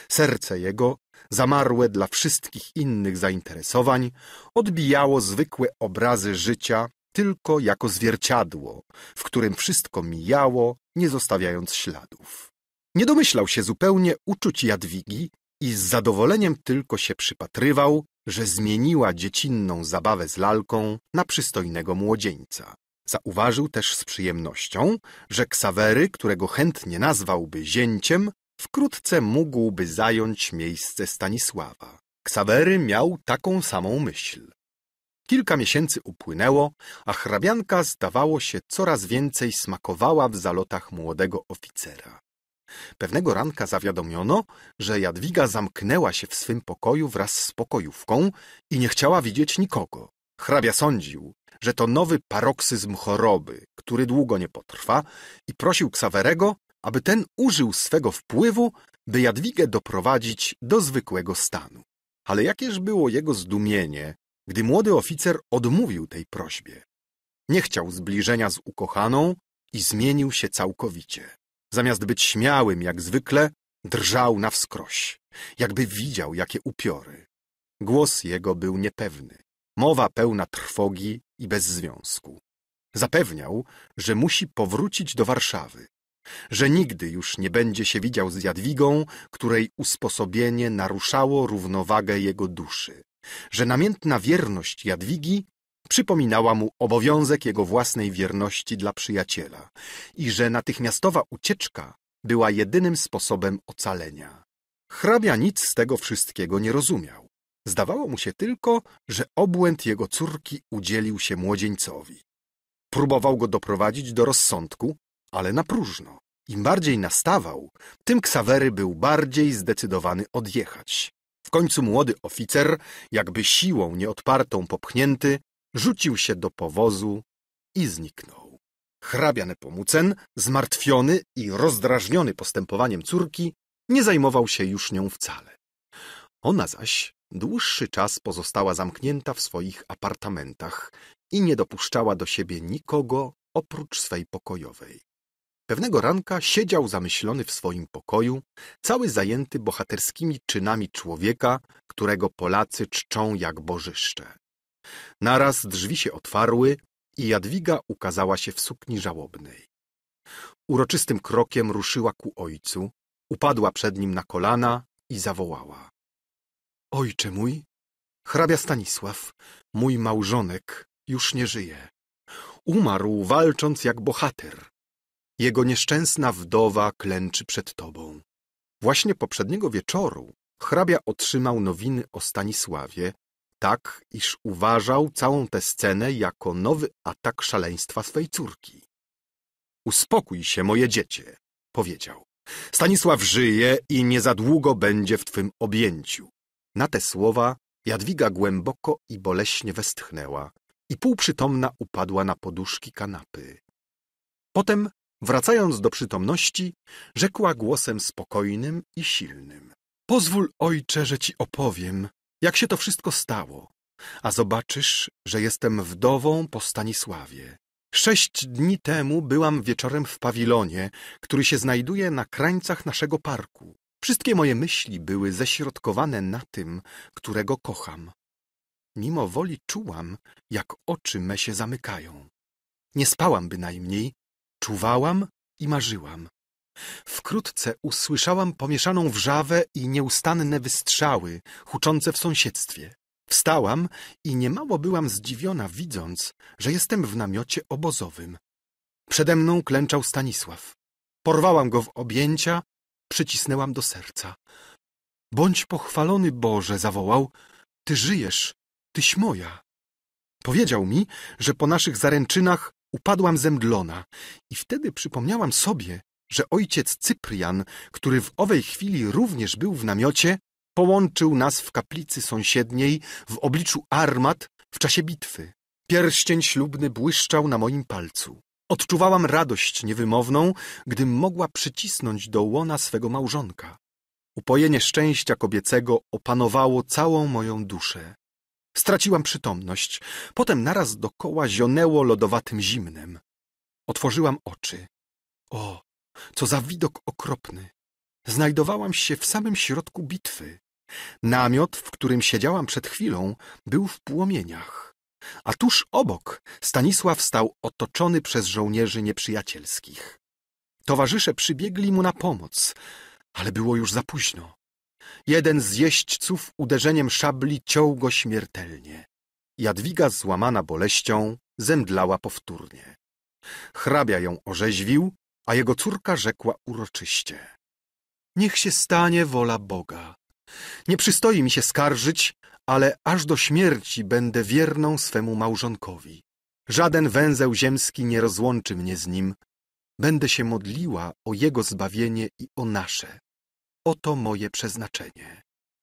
Serce jego, zamarłe dla wszystkich innych zainteresowań, odbijało zwykłe obrazy życia tylko jako zwierciadło, w którym wszystko mijało, nie zostawiając śladów. Nie domyślał się zupełnie uczuć Jadwigi i z zadowoleniem tylko się przypatrywał, że zmieniła dziecinną zabawę z lalką na przystojnego młodzieńca. Zauważył też z przyjemnością, że Ksawery, którego chętnie nazwałby zięciem, wkrótce mógłby zająć miejsce Stanisława. Ksawery miał taką samą myśl. Kilka miesięcy upłynęło, a hrabianka zdawało się coraz więcej smakowała w zalotach młodego oficera. Pewnego ranka zawiadomiono, że Jadwiga zamknęła się w swym pokoju wraz z pokojówką i nie chciała widzieć nikogo. Hrabia sądził, że to nowy paroksyzm choroby, który długo nie potrwa i prosił Ksawerego, aby ten użył swego wpływu, by Jadwigę doprowadzić do zwykłego stanu. Ale jakież było jego zdumienie, gdy młody oficer odmówił tej prośbie. Nie chciał zbliżenia z ukochaną i zmienił się całkowicie. Zamiast być śmiałym jak zwykle, drżał na wskroś, jakby widział jakie upiory. Głos jego był niepewny mowa pełna trwogi i bez związku. Zapewniał, że musi powrócić do Warszawy, że nigdy już nie będzie się widział z Jadwigą, której usposobienie naruszało równowagę jego duszy, że namiętna wierność Jadwigi przypominała mu obowiązek jego własnej wierności dla przyjaciela i że natychmiastowa ucieczka była jedynym sposobem ocalenia. Hrabia nic z tego wszystkiego nie rozumiał. Zdawało mu się tylko, że obłęd jego córki udzielił się młodzieńcowi. Próbował go doprowadzić do rozsądku, ale na próżno. Im bardziej nastawał, tym Ksawery był bardziej zdecydowany odjechać. W końcu młody oficer, jakby siłą nieodpartą popchnięty, rzucił się do powozu i zniknął. Hrabia Pomucen, zmartwiony i rozdrażniony postępowaniem córki, nie zajmował się już nią wcale. Ona zaś dłuższy czas pozostała zamknięta w swoich apartamentach i nie dopuszczała do siebie nikogo oprócz swej pokojowej. Pewnego ranka siedział zamyślony w swoim pokoju, cały zajęty bohaterskimi czynami człowieka, którego Polacy czczą jak bożyszcze. Naraz drzwi się otwarły i Jadwiga ukazała się w sukni żałobnej. Uroczystym krokiem ruszyła ku ojcu, upadła przed nim na kolana i zawołała. Ojcze mój, hrabia Stanisław, mój małżonek, już nie żyje. Umarł walcząc jak bohater. Jego nieszczęsna wdowa klęczy przed tobą. Właśnie poprzedniego wieczoru hrabia otrzymał nowiny o Stanisławie, tak iż uważał całą tę scenę jako nowy atak szaleństwa swej córki. Uspokój się, moje dziecię, powiedział. Stanisław żyje i nie za długo będzie w twym objęciu. Na te słowa Jadwiga głęboko i boleśnie westchnęła i półprzytomna upadła na poduszki kanapy. Potem, wracając do przytomności, rzekła głosem spokojnym i silnym. Pozwól, ojcze, że ci opowiem, jak się to wszystko stało, a zobaczysz, że jestem wdową po Stanisławie. Sześć dni temu byłam wieczorem w pawilonie, który się znajduje na krańcach naszego parku. Wszystkie moje myśli były ześrodkowane na tym, którego kocham. Mimo woli czułam, jak oczy me się zamykają. Nie spałam bynajmniej, czuwałam i marzyłam. Wkrótce usłyszałam pomieszaną wrzawę i nieustanne wystrzały huczące w sąsiedztwie. Wstałam i niemało byłam zdziwiona, widząc, że jestem w namiocie obozowym. Przede mną klęczał Stanisław. Porwałam go w objęcia przycisnęłam do serca. Bądź pochwalony Boże, zawołał, Ty żyjesz, Tyś moja. Powiedział mi, że po naszych zaręczynach upadłam zemdlona i wtedy przypomniałam sobie, że ojciec Cyprian, który w owej chwili również był w namiocie, połączył nas w kaplicy sąsiedniej w obliczu armat w czasie bitwy. Pierścień ślubny błyszczał na moim palcu. Odczuwałam radość niewymowną, gdy mogła przycisnąć do łona swego małżonka. Upojenie szczęścia kobiecego opanowało całą moją duszę. Straciłam przytomność, potem naraz dokoła zionęło lodowatym zimnem. Otworzyłam oczy. O, co za widok okropny! Znajdowałam się w samym środku bitwy. Namiot, w którym siedziałam przed chwilą, był w płomieniach a tuż obok Stanisław stał otoczony przez żołnierzy nieprzyjacielskich. Towarzysze przybiegli mu na pomoc, ale było już za późno. Jeden z jeźdźców uderzeniem szabli ciął go śmiertelnie. Jadwiga, złamana boleścią, zemdlała powtórnie. Hrabia ją orzeźwił, a jego córka rzekła uroczyście. Niech się stanie wola Boga. Nie przystoi mi się skarżyć, ale aż do śmierci będę wierną swemu małżonkowi. Żaden węzeł ziemski nie rozłączy mnie z nim. Będę się modliła o jego zbawienie i o nasze. Oto moje przeznaczenie.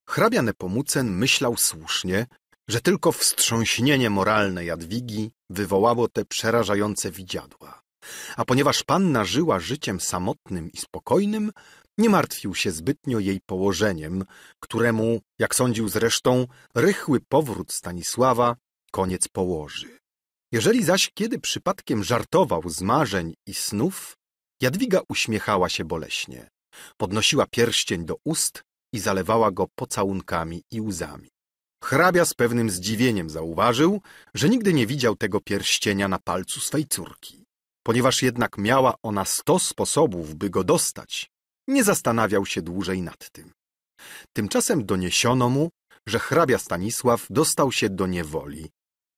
Hrabia Nepomucen myślał słusznie, że tylko wstrząśnienie moralne Jadwigi wywołało te przerażające widziadła. A ponieważ panna żyła życiem samotnym i spokojnym, nie martwił się zbytnio jej położeniem, któremu, jak sądził zresztą, rychły powrót Stanisława koniec położy. Jeżeli zaś kiedy przypadkiem żartował z marzeń i snów, Jadwiga uśmiechała się boleśnie. Podnosiła pierścień do ust i zalewała go pocałunkami i łzami. Hrabia z pewnym zdziwieniem zauważył, że nigdy nie widział tego pierścienia na palcu swej córki. Ponieważ jednak miała ona sto sposobów, by go dostać, nie zastanawiał się dłużej nad tym. Tymczasem doniesiono mu, że hrabia Stanisław dostał się do niewoli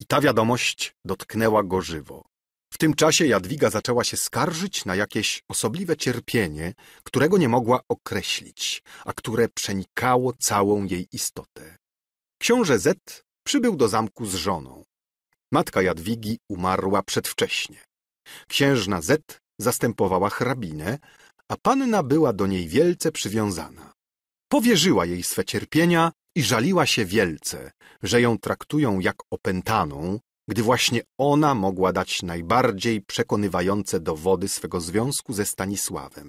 i ta wiadomość dotknęła go żywo. W tym czasie Jadwiga zaczęła się skarżyć na jakieś osobliwe cierpienie, którego nie mogła określić, a które przenikało całą jej istotę. Książę Z przybył do zamku z żoną. Matka Jadwigi umarła przedwcześnie. Księżna Z zastępowała hrabinę, a panna była do niej wielce przywiązana. Powierzyła jej swe cierpienia i żaliła się wielce, że ją traktują jak opętaną, gdy właśnie ona mogła dać najbardziej przekonywające dowody swego związku ze Stanisławem.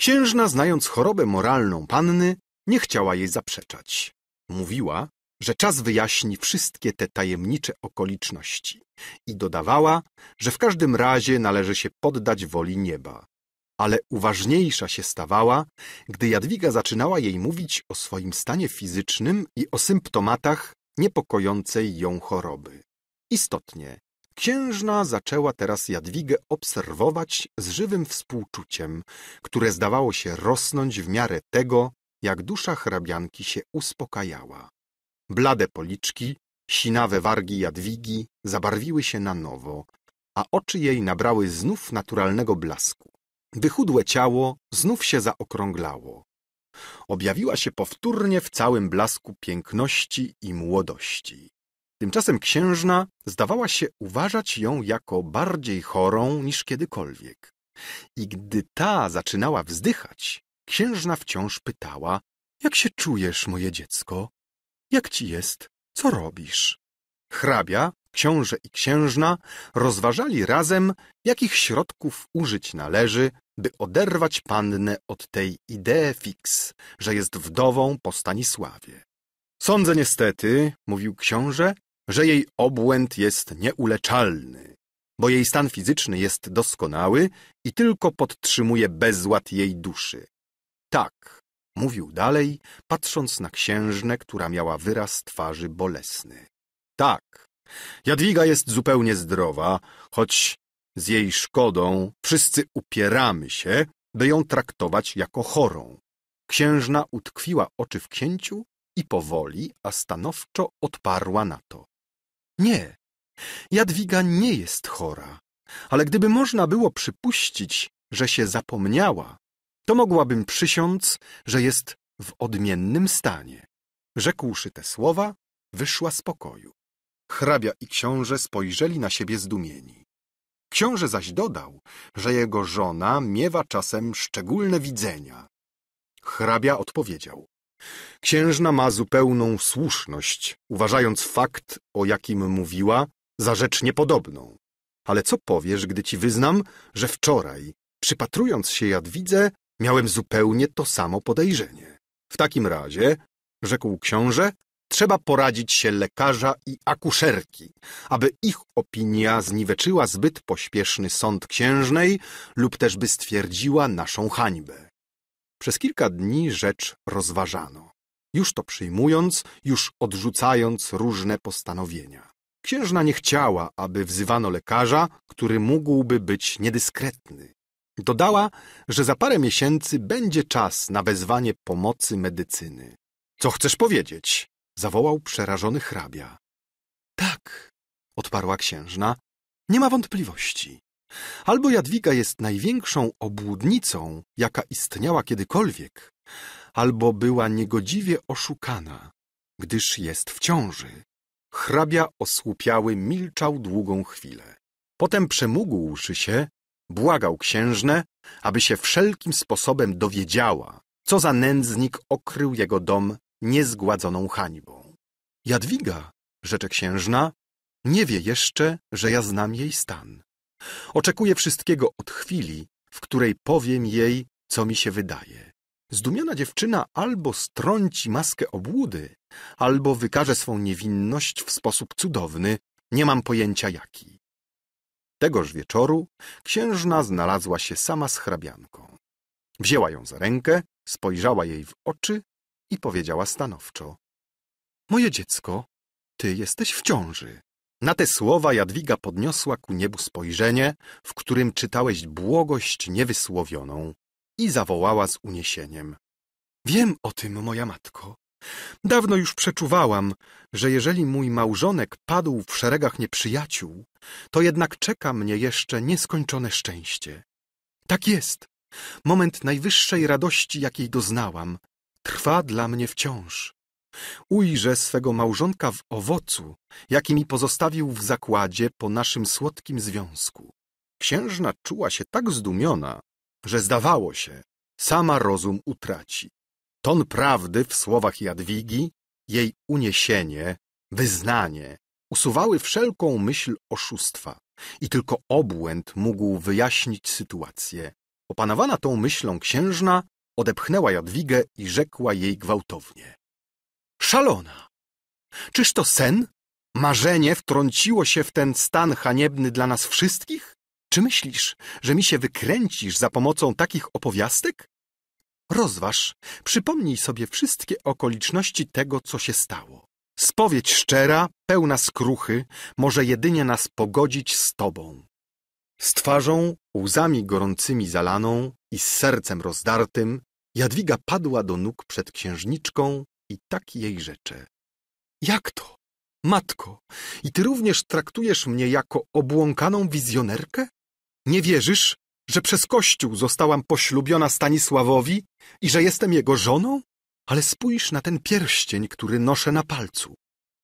Księżna, znając chorobę moralną panny, nie chciała jej zaprzeczać. Mówiła, że czas wyjaśni wszystkie te tajemnicze okoliczności i dodawała, że w każdym razie należy się poddać woli nieba, ale uważniejsza się stawała, gdy Jadwiga zaczynała jej mówić o swoim stanie fizycznym i o symptomatach niepokojącej ją choroby. Istotnie, księżna zaczęła teraz Jadwigę obserwować z żywym współczuciem, które zdawało się rosnąć w miarę tego, jak dusza hrabianki się uspokajała. Blade policzki, sinawe wargi Jadwigi zabarwiły się na nowo, a oczy jej nabrały znów naturalnego blasku. Wychudłe ciało znów się zaokrąglało. Objawiła się powtórnie w całym blasku piękności i młodości. Tymczasem księżna zdawała się uważać ją jako bardziej chorą niż kiedykolwiek. I gdy ta zaczynała wzdychać, księżna wciąż pytała – jak się czujesz, moje dziecko? Jak ci jest? Co robisz? Hrabia Książę i księżna rozważali razem, jakich środków użyć należy, by oderwać pannę od tej idee fix, że jest wdową po Stanisławie. Sądzę niestety, mówił książę, że jej obłęd jest nieuleczalny, bo jej stan fizyczny jest doskonały i tylko podtrzymuje bezład jej duszy. Tak, mówił dalej, patrząc na księżnę, która miała wyraz twarzy bolesny. Tak, Jadwiga jest zupełnie zdrowa, choć z jej szkodą wszyscy upieramy się, by ją traktować jako chorą. Księżna utkwiła oczy w księciu i powoli, a stanowczo odparła na to. Nie, Jadwiga nie jest chora, ale gdyby można było przypuścić, że się zapomniała, to mogłabym przysiąc, że jest w odmiennym stanie. Rzekłszy te słowa, wyszła z pokoju. Hrabia i książę spojrzeli na siebie zdumieni. Książę zaś dodał, że jego żona miewa czasem szczególne widzenia. Hrabia odpowiedział. Księżna ma zupełną słuszność, uważając fakt, o jakim mówiła, za rzecz niepodobną. Ale co powiesz, gdy ci wyznam, że wczoraj, przypatrując się Jadwidze, miałem zupełnie to samo podejrzenie? W takim razie, rzekł książę, Trzeba poradzić się lekarza i akuszerki, aby ich opinia zniweczyła zbyt pośpieszny sąd księżnej lub też by stwierdziła naszą hańbę. Przez kilka dni rzecz rozważano, już to przyjmując, już odrzucając różne postanowienia. Księżna nie chciała, aby wzywano lekarza, który mógłby być niedyskretny. Dodała, że za parę miesięcy będzie czas na wezwanie pomocy medycyny. Co chcesz powiedzieć? zawołał przerażony hrabia. Tak, odparła księżna, nie ma wątpliwości. Albo Jadwiga jest największą obłudnicą, jaka istniała kiedykolwiek, albo była niegodziwie oszukana, gdyż jest w ciąży. Hrabia osłupiały milczał długą chwilę. Potem przemógłszy się, błagał księżnę, aby się wszelkim sposobem dowiedziała, co za nędznik okrył jego dom niezgładzoną hańbą. Jadwiga, rzecze księżna, nie wie jeszcze, że ja znam jej stan. Oczekuję wszystkiego od chwili, w której powiem jej, co mi się wydaje. Zdumiona dziewczyna albo strąci maskę obłudy, albo wykaże swą niewinność w sposób cudowny, nie mam pojęcia jaki. Tegoż wieczoru księżna znalazła się sama z hrabianką. Wzięła ją za rękę, spojrzała jej w oczy i powiedziała stanowczo. Moje dziecko, ty jesteś w ciąży. Na te słowa Jadwiga podniosła ku niebu spojrzenie, w którym czytałeś błogość niewysłowioną i zawołała z uniesieniem. Wiem o tym, moja matko. Dawno już przeczuwałam, że jeżeli mój małżonek padł w szeregach nieprzyjaciół, to jednak czeka mnie jeszcze nieskończone szczęście. Tak jest. Moment najwyższej radości, jakiej doznałam, trwa dla mnie wciąż. Ujrzę swego małżonka w owocu, jaki mi pozostawił w zakładzie po naszym słodkim związku. Księżna czuła się tak zdumiona, że zdawało się, sama rozum utraci. Ton prawdy w słowach Jadwigi, jej uniesienie, wyznanie usuwały wszelką myśl oszustwa i tylko obłęd mógł wyjaśnić sytuację. Opanowana tą myślą księżna Odepchnęła Jadwigę i rzekła jej gwałtownie. Szalona! Czyż to sen? Marzenie wtrąciło się w ten stan haniebny dla nas wszystkich? Czy myślisz, że mi się wykręcisz za pomocą takich opowiastek? Rozważ, przypomnij sobie wszystkie okoliczności tego, co się stało. Spowiedź szczera, pełna skruchy, może jedynie nas pogodzić z tobą. Z twarzą, łzami gorącymi zalaną i z sercem rozdartym Jadwiga padła do nóg przed księżniczką i tak jej rzecze. Jak to? Matko, i ty również traktujesz mnie jako obłąkaną wizjonerkę? Nie wierzysz, że przez Kościół zostałam poślubiona Stanisławowi i że jestem jego żoną? Ale spójrz na ten pierścień, który noszę na palcu.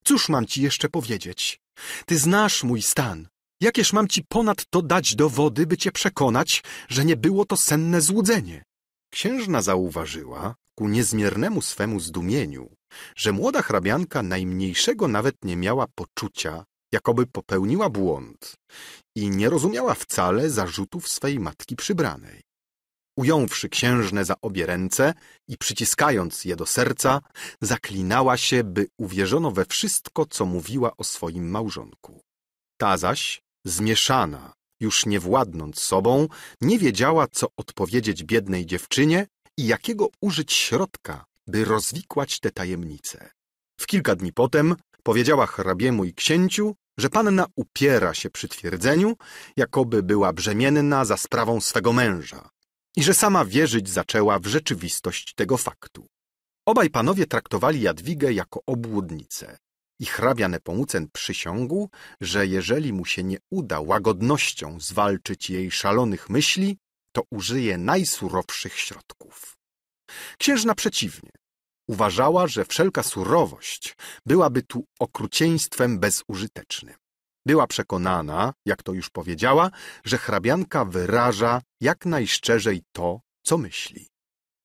Cóż mam ci jeszcze powiedzieć? Ty znasz mój stan. Jakież mam ci ponad to dać dowody, by cię przekonać, że nie było to senne złudzenie? Księżna zauważyła, ku niezmiernemu swemu zdumieniu, że młoda hrabianka najmniejszego nawet nie miała poczucia, jakoby popełniła błąd i nie rozumiała wcale zarzutów swej matki przybranej. Ująwszy księżnę za obie ręce i przyciskając je do serca, zaklinała się, by uwierzono we wszystko, co mówiła o swoim małżonku. Ta zaś, zmieszana już nie władnąc sobą, nie wiedziała, co odpowiedzieć biednej dziewczynie i jakiego użyć środka, by rozwikłać tę tajemnicę. W kilka dni potem powiedziała hrabiemu i księciu, że panna upiera się przy twierdzeniu, jakoby była brzemienna za sprawą swego męża i że sama wierzyć zaczęła w rzeczywistość tego faktu. Obaj panowie traktowali Jadwigę jako obłudnicę. I hrabia Nepomucen przysiągł, że jeżeli mu się nie uda łagodnością zwalczyć jej szalonych myśli, to użyje najsurowszych środków. Księżna przeciwnie, uważała, że wszelka surowość byłaby tu okrucieństwem bezużytecznym. Była przekonana, jak to już powiedziała, że hrabianka wyraża jak najszczerzej to, co myśli.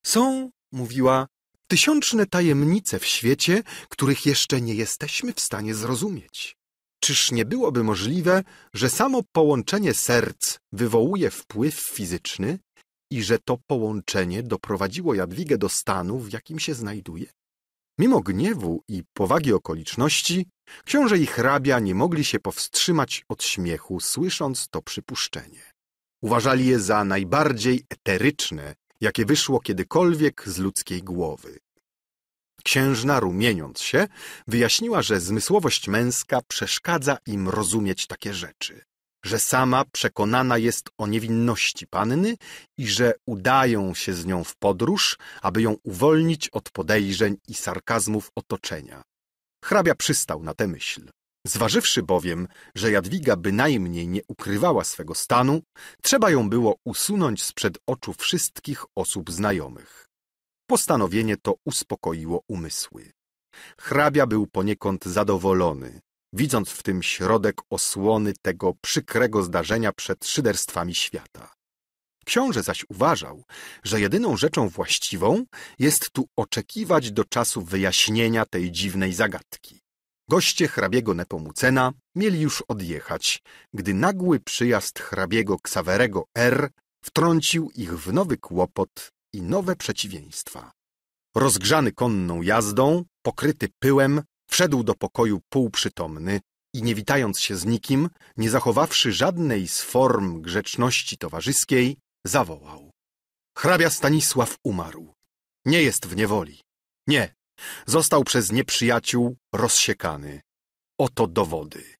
Są, mówiła, tysiączne tajemnice w świecie, których jeszcze nie jesteśmy w stanie zrozumieć. Czyż nie byłoby możliwe, że samo połączenie serc wywołuje wpływ fizyczny i że to połączenie doprowadziło Jadwigę do stanu, w jakim się znajduje? Mimo gniewu i powagi okoliczności, książę i hrabia nie mogli się powstrzymać od śmiechu, słysząc to przypuszczenie. Uważali je za najbardziej eteryczne jakie wyszło kiedykolwiek z ludzkiej głowy. Księżna, rumieniąc się, wyjaśniła, że zmysłowość męska przeszkadza im rozumieć takie rzeczy, że sama przekonana jest o niewinności panny i że udają się z nią w podróż, aby ją uwolnić od podejrzeń i sarkazmów otoczenia. Hrabia przystał na tę myśl. Zważywszy bowiem, że Jadwiga bynajmniej nie ukrywała swego stanu, trzeba ją było usunąć sprzed oczu wszystkich osób znajomych. Postanowienie to uspokoiło umysły. Hrabia był poniekąd zadowolony, widząc w tym środek osłony tego przykrego zdarzenia przed szyderstwami świata. Książę zaś uważał, że jedyną rzeczą właściwą jest tu oczekiwać do czasu wyjaśnienia tej dziwnej zagadki. Goście hrabiego Nepomucena mieli już odjechać, gdy nagły przyjazd hrabiego Ksawerego R wtrącił ich w nowy kłopot i nowe przeciwieństwa. Rozgrzany konną jazdą, pokryty pyłem, wszedł do pokoju półprzytomny i nie witając się z nikim, nie zachowawszy żadnej z form grzeczności towarzyskiej, zawołał. Hrabia Stanisław umarł. Nie jest w niewoli. Nie, Został przez nieprzyjaciół rozsiekany. Oto dowody.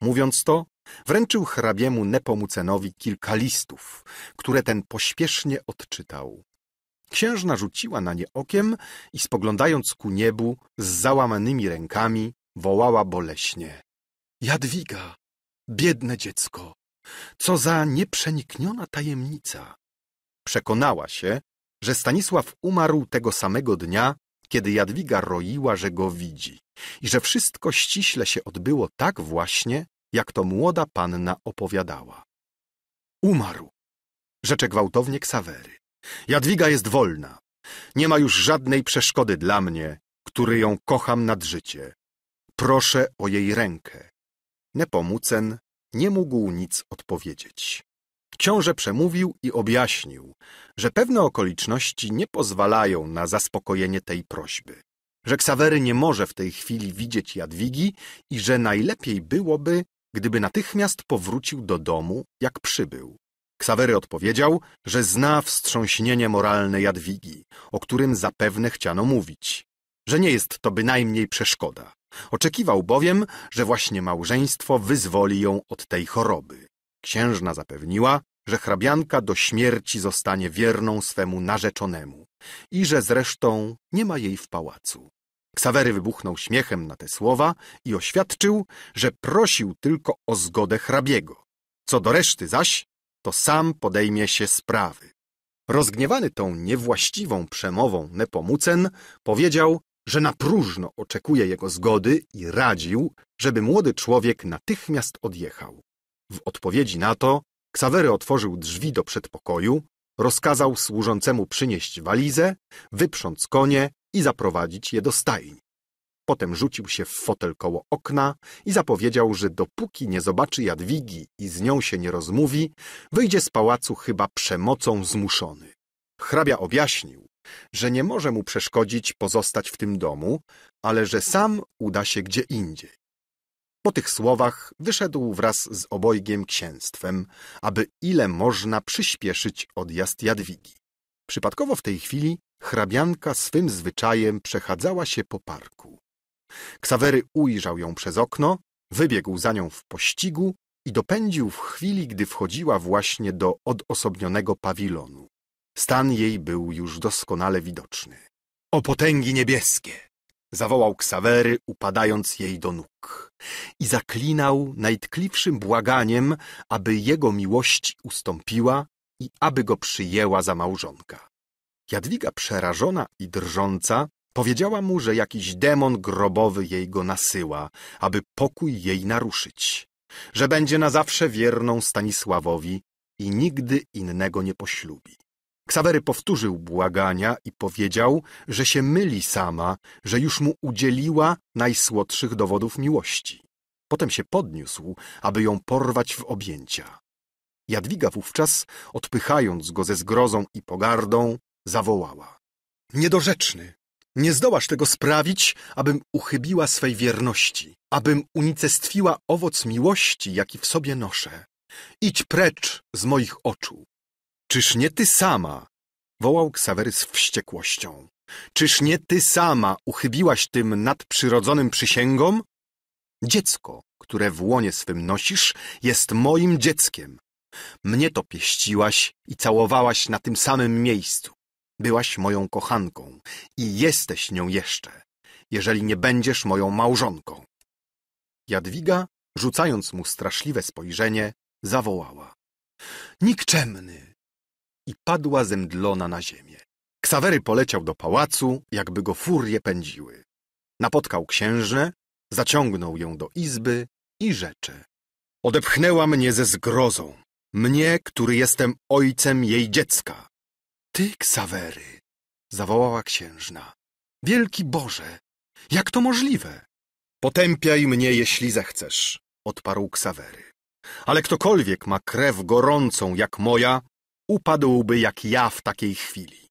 Mówiąc to, wręczył hrabiemu Nepomucenowi kilka listów, które ten pośpiesznie odczytał. Księżna rzuciła na nie okiem i spoglądając ku niebu z załamanymi rękami wołała boleśnie. Jadwiga, biedne dziecko, co za nieprzenikniona tajemnica. Przekonała się, że Stanisław umarł tego samego dnia, kiedy Jadwiga roiła, że go widzi i że wszystko ściśle się odbyło tak właśnie, jak to młoda panna opowiadała. Umarł, rzecze gwałtownie Ksawery. Jadwiga jest wolna. Nie ma już żadnej przeszkody dla mnie, który ją kocham nad życie. Proszę o jej rękę. Nepomucen nie mógł nic odpowiedzieć. Książę przemówił i objaśnił, że pewne okoliczności nie pozwalają na zaspokojenie tej prośby, że Ksawery nie może w tej chwili widzieć Jadwigi i że najlepiej byłoby, gdyby natychmiast powrócił do domu, jak przybył. Ksawery odpowiedział, że zna wstrząśnienie moralne Jadwigi, o którym zapewne chciano mówić, że nie jest to bynajmniej przeszkoda. Oczekiwał bowiem, że właśnie małżeństwo wyzwoli ją od tej choroby. Księżna zapewniła, że hrabianka do śmierci zostanie wierną swemu narzeczonemu i że zresztą nie ma jej w pałacu. Ksawery wybuchnął śmiechem na te słowa i oświadczył, że prosił tylko o zgodę hrabiego. Co do reszty zaś, to sam podejmie się sprawy. Rozgniewany tą niewłaściwą przemową Nepomucen powiedział, że na próżno oczekuje jego zgody i radził, żeby młody człowiek natychmiast odjechał. W odpowiedzi na to Ksawery otworzył drzwi do przedpokoju, rozkazał służącemu przynieść walizę, wyprząc konie i zaprowadzić je do stajni. Potem rzucił się w fotel koło okna i zapowiedział, że dopóki nie zobaczy Jadwigi i z nią się nie rozmówi, wyjdzie z pałacu chyba przemocą zmuszony. Hrabia objaśnił, że nie może mu przeszkodzić pozostać w tym domu, ale że sam uda się gdzie indziej. Po tych słowach wyszedł wraz z obojgiem księstwem, aby ile można przyspieszyć odjazd Jadwigi. Przypadkowo w tej chwili hrabianka swym zwyczajem przechadzała się po parku. Ksawery ujrzał ją przez okno, wybiegł za nią w pościgu i dopędził w chwili, gdy wchodziła właśnie do odosobnionego pawilonu. Stan jej był już doskonale widoczny. O potęgi niebieskie! zawołał Ksawery, upadając jej do nóg. I zaklinał najtkliwszym błaganiem, aby jego miłości ustąpiła i aby go przyjęła za małżonka. Jadwiga przerażona i drżąca powiedziała mu, że jakiś demon grobowy jej go nasyła, aby pokój jej naruszyć, że będzie na zawsze wierną Stanisławowi i nigdy innego nie poślubi. Ksawery powtórzył błagania i powiedział, że się myli sama, że już mu udzieliła najsłodszych dowodów miłości. Potem się podniósł, aby ją porwać w objęcia. Jadwiga wówczas, odpychając go ze zgrozą i pogardą, zawołała. Niedorzeczny, nie zdołasz tego sprawić, abym uchybiła swej wierności, abym unicestwiła owoc miłości, jaki w sobie noszę. Idź precz z moich oczu. Czyż nie ty sama? wołał Ksawery z wściekłością. Czyż nie ty sama uchybiłaś tym nadprzyrodzonym przysięgom? Dziecko, które w łonie swym nosisz, jest moim dzieckiem. Mnie to pieściłaś i całowałaś na tym samym miejscu. Byłaś moją kochanką i jesteś nią jeszcze, jeżeli nie będziesz moją małżonką. Jadwiga, rzucając mu straszliwe spojrzenie, zawołała. Nikczemny, i padła zemdlona na ziemię. Ksawery poleciał do pałacu, jakby go furie pędziły. Napotkał księżnę, zaciągnął ją do izby i rzecze. Odepchnęła mnie ze zgrozą, mnie, który jestem ojcem jej dziecka. Ty, Ksawery, zawołała księżna. Wielki Boże, jak to możliwe? Potępiaj mnie, jeśli zechcesz, odparł Ksawery. Ale ktokolwiek ma krew gorącą jak moja, upadłby jak ja w takiej chwili.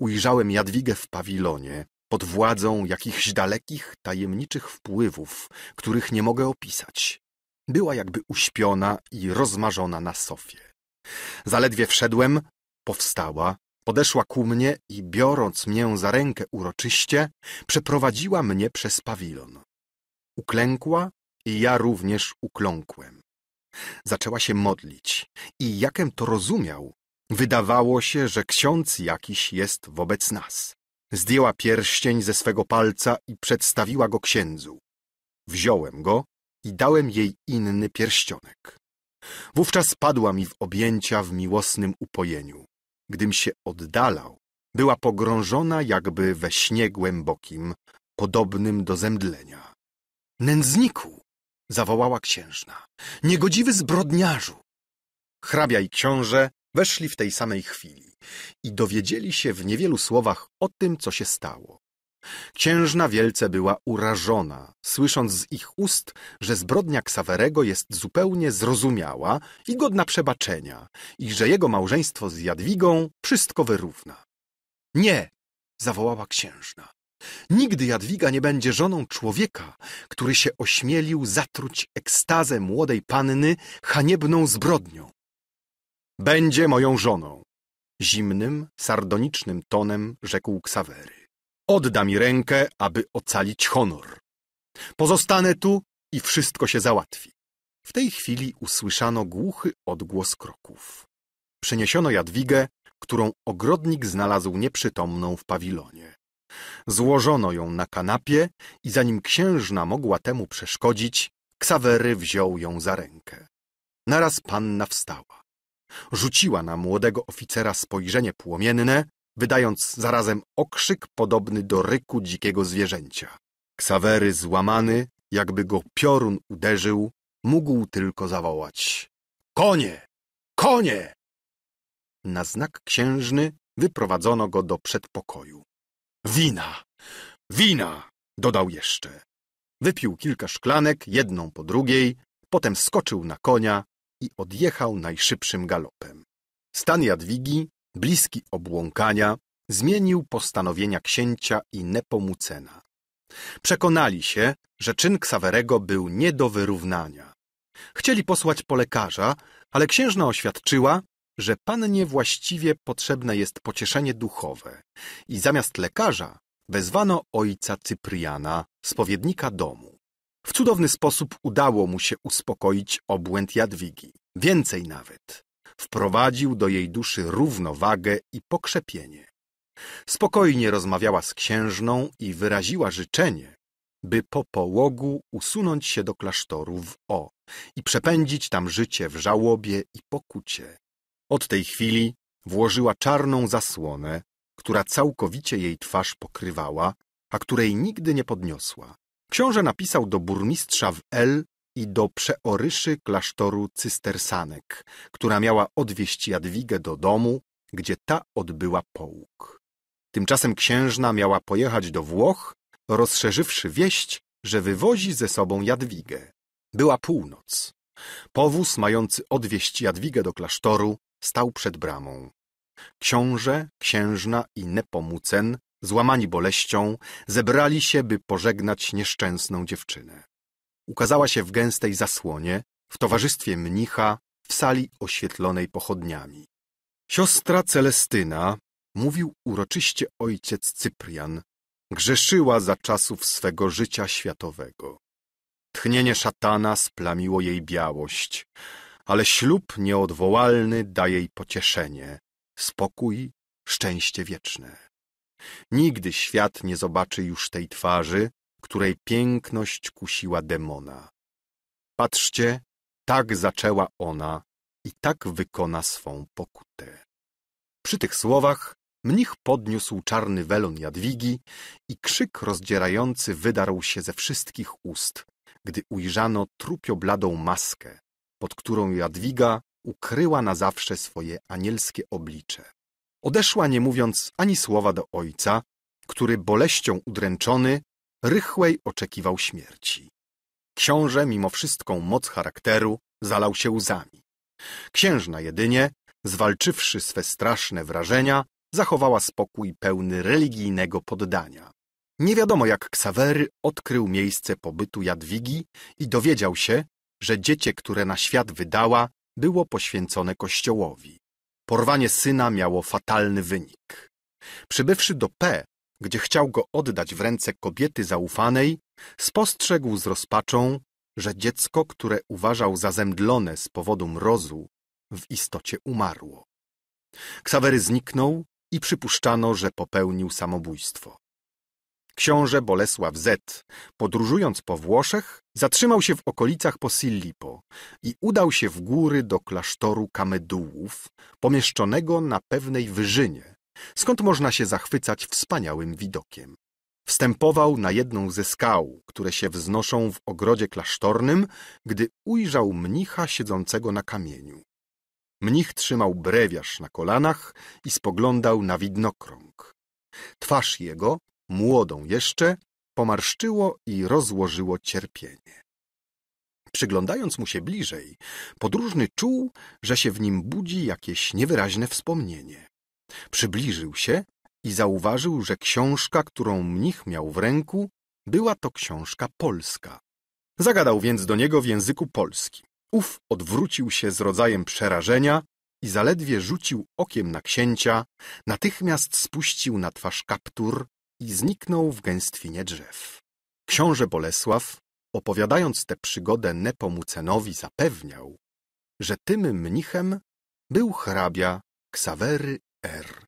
Ujrzałem Jadwigę w pawilonie, pod władzą jakichś dalekich, tajemniczych wpływów, których nie mogę opisać. Była jakby uśpiona i rozmarzona na sofie. Zaledwie wszedłem, powstała, podeszła ku mnie i biorąc mnie za rękę uroczyście, przeprowadziła mnie przez pawilon. Uklękła i ja również ukląkłem. Zaczęła się modlić i jakem to rozumiał, Wydawało się, że ksiądz jakiś jest wobec nas. Zdjęła pierścień ze swego palca i przedstawiła go księdzu. Wziąłem go i dałem jej inny pierścionek. Wówczas padła mi w objęcia w miłosnym upojeniu. Gdym się oddalał, była pogrążona jakby we śnie głębokim, podobnym do zemdlenia. Nędzniku! zawołała księżna. Niegodziwy zbrodniarzu! Hrabia i książę Weszli w tej samej chwili i dowiedzieli się w niewielu słowach o tym, co się stało. Księżna wielce była urażona, słysząc z ich ust, że zbrodnia Ksawerego jest zupełnie zrozumiała i godna przebaczenia i że jego małżeństwo z Jadwigą wszystko wyrówna. Nie, zawołała księżna. Nigdy Jadwiga nie będzie żoną człowieka, który się ośmielił zatruć ekstazę młodej panny haniebną zbrodnią. Będzie moją żoną! Zimnym, sardonicznym tonem rzekł Ksawery. Odda mi rękę, aby ocalić honor. Pozostanę tu i wszystko się załatwi. W tej chwili usłyszano głuchy odgłos kroków. Przeniesiono Jadwigę, którą ogrodnik znalazł nieprzytomną w pawilonie. Złożono ją na kanapie i zanim księżna mogła temu przeszkodzić, Ksawery wziął ją za rękę. Naraz panna wstała. Rzuciła na młodego oficera spojrzenie płomienne, wydając zarazem okrzyk podobny do ryku dzikiego zwierzęcia. Ksawery złamany, jakby go piorun uderzył, mógł tylko zawołać – konie! Konie! Na znak księżny wyprowadzono go do przedpokoju. Wina! Wina! dodał jeszcze. Wypił kilka szklanek, jedną po drugiej, potem skoczył na konia i odjechał najszybszym galopem. Stan Jadwigi, bliski obłąkania, zmienił postanowienia księcia i Nepomucena. Przekonali się, że czyn Ksawerego był nie do wyrównania. Chcieli posłać po lekarza, ale księżna oświadczyła, że pannie właściwie potrzebne jest pocieszenie duchowe i zamiast lekarza wezwano ojca Cypriana, spowiednika domu. W cudowny sposób udało mu się uspokoić obłęd Jadwigi. Więcej nawet. Wprowadził do jej duszy równowagę i pokrzepienie. Spokojnie rozmawiała z księżną i wyraziła życzenie, by po połogu usunąć się do klasztoru w O i przepędzić tam życie w żałobie i pokucie. Od tej chwili włożyła czarną zasłonę, która całkowicie jej twarz pokrywała, a której nigdy nie podniosła. Książę napisał do burmistrza w L i do przeoryszy klasztoru cystersanek, która miała odwieźć Jadwigę do domu, gdzie ta odbyła połóg. Tymczasem księżna miała pojechać do Włoch, rozszerzywszy wieść, że wywozi ze sobą Jadwigę. Była północ. Powóz mający odwieźć Jadwigę do klasztoru stał przed bramą. Książę, księżna i Nepomucen złamani boleścią, zebrali się, by pożegnać nieszczęsną dziewczynę. Ukazała się w gęstej zasłonie, w towarzystwie mnicha, w sali oświetlonej pochodniami. Siostra Celestyna, mówił uroczyście ojciec Cyprian, grzeszyła za czasów swego życia światowego. Tchnienie szatana splamiło jej białość, ale ślub nieodwołalny da jej pocieszenie, spokój, szczęście wieczne. Nigdy świat nie zobaczy już tej twarzy, której piękność kusiła demona. Patrzcie, tak zaczęła ona i tak wykona swą pokutę. Przy tych słowach mnich podniósł czarny welon Jadwigi i krzyk rozdzierający wydarł się ze wszystkich ust, gdy ujrzano trupio-bladą maskę, pod którą Jadwiga ukryła na zawsze swoje anielskie oblicze. Odeszła nie mówiąc ani słowa do ojca, który boleścią udręczony, rychłej oczekiwał śmierci. Książę, mimo wszystką moc charakteru, zalał się łzami. Księżna jedynie, zwalczywszy swe straszne wrażenia, zachowała spokój pełny religijnego poddania. Nie wiadomo jak Ksawery odkrył miejsce pobytu Jadwigi i dowiedział się, że dziecie, które na świat wydała, było poświęcone kościołowi. Porwanie syna miało fatalny wynik. Przybywszy do P, gdzie chciał go oddać w ręce kobiety zaufanej, spostrzegł z rozpaczą, że dziecko, które uważał za zemdlone z powodu mrozu, w istocie umarło. Ksawery zniknął i przypuszczano, że popełnił samobójstwo. Książę Bolesław Z, podróżując po Włoszech, zatrzymał się w okolicach Posillipo i udał się w góry do klasztoru Kamedułów, pomieszczonego na pewnej wyżynie, skąd można się zachwycać wspaniałym widokiem. Wstępował na jedną ze skał, które się wznoszą w ogrodzie klasztornym, gdy ujrzał mnicha siedzącego na kamieniu. Mnich trzymał brewiarz na kolanach i spoglądał na widnokrąg. Twarz jego młodą jeszcze, pomarszczyło i rozłożyło cierpienie. Przyglądając mu się bliżej, podróżny czuł, że się w nim budzi jakieś niewyraźne wspomnienie. Przybliżył się i zauważył, że książka, którą mnich miał w ręku, była to książka polska. Zagadał więc do niego w języku polskim. Ów odwrócił się z rodzajem przerażenia i zaledwie rzucił okiem na księcia, natychmiast spuścił na twarz kaptur i zniknął w gęstwinie drzew. Książę Bolesław, opowiadając tę przygodę Nepomucenowi, zapewniał, że tym mnichem był hrabia Ksawery R.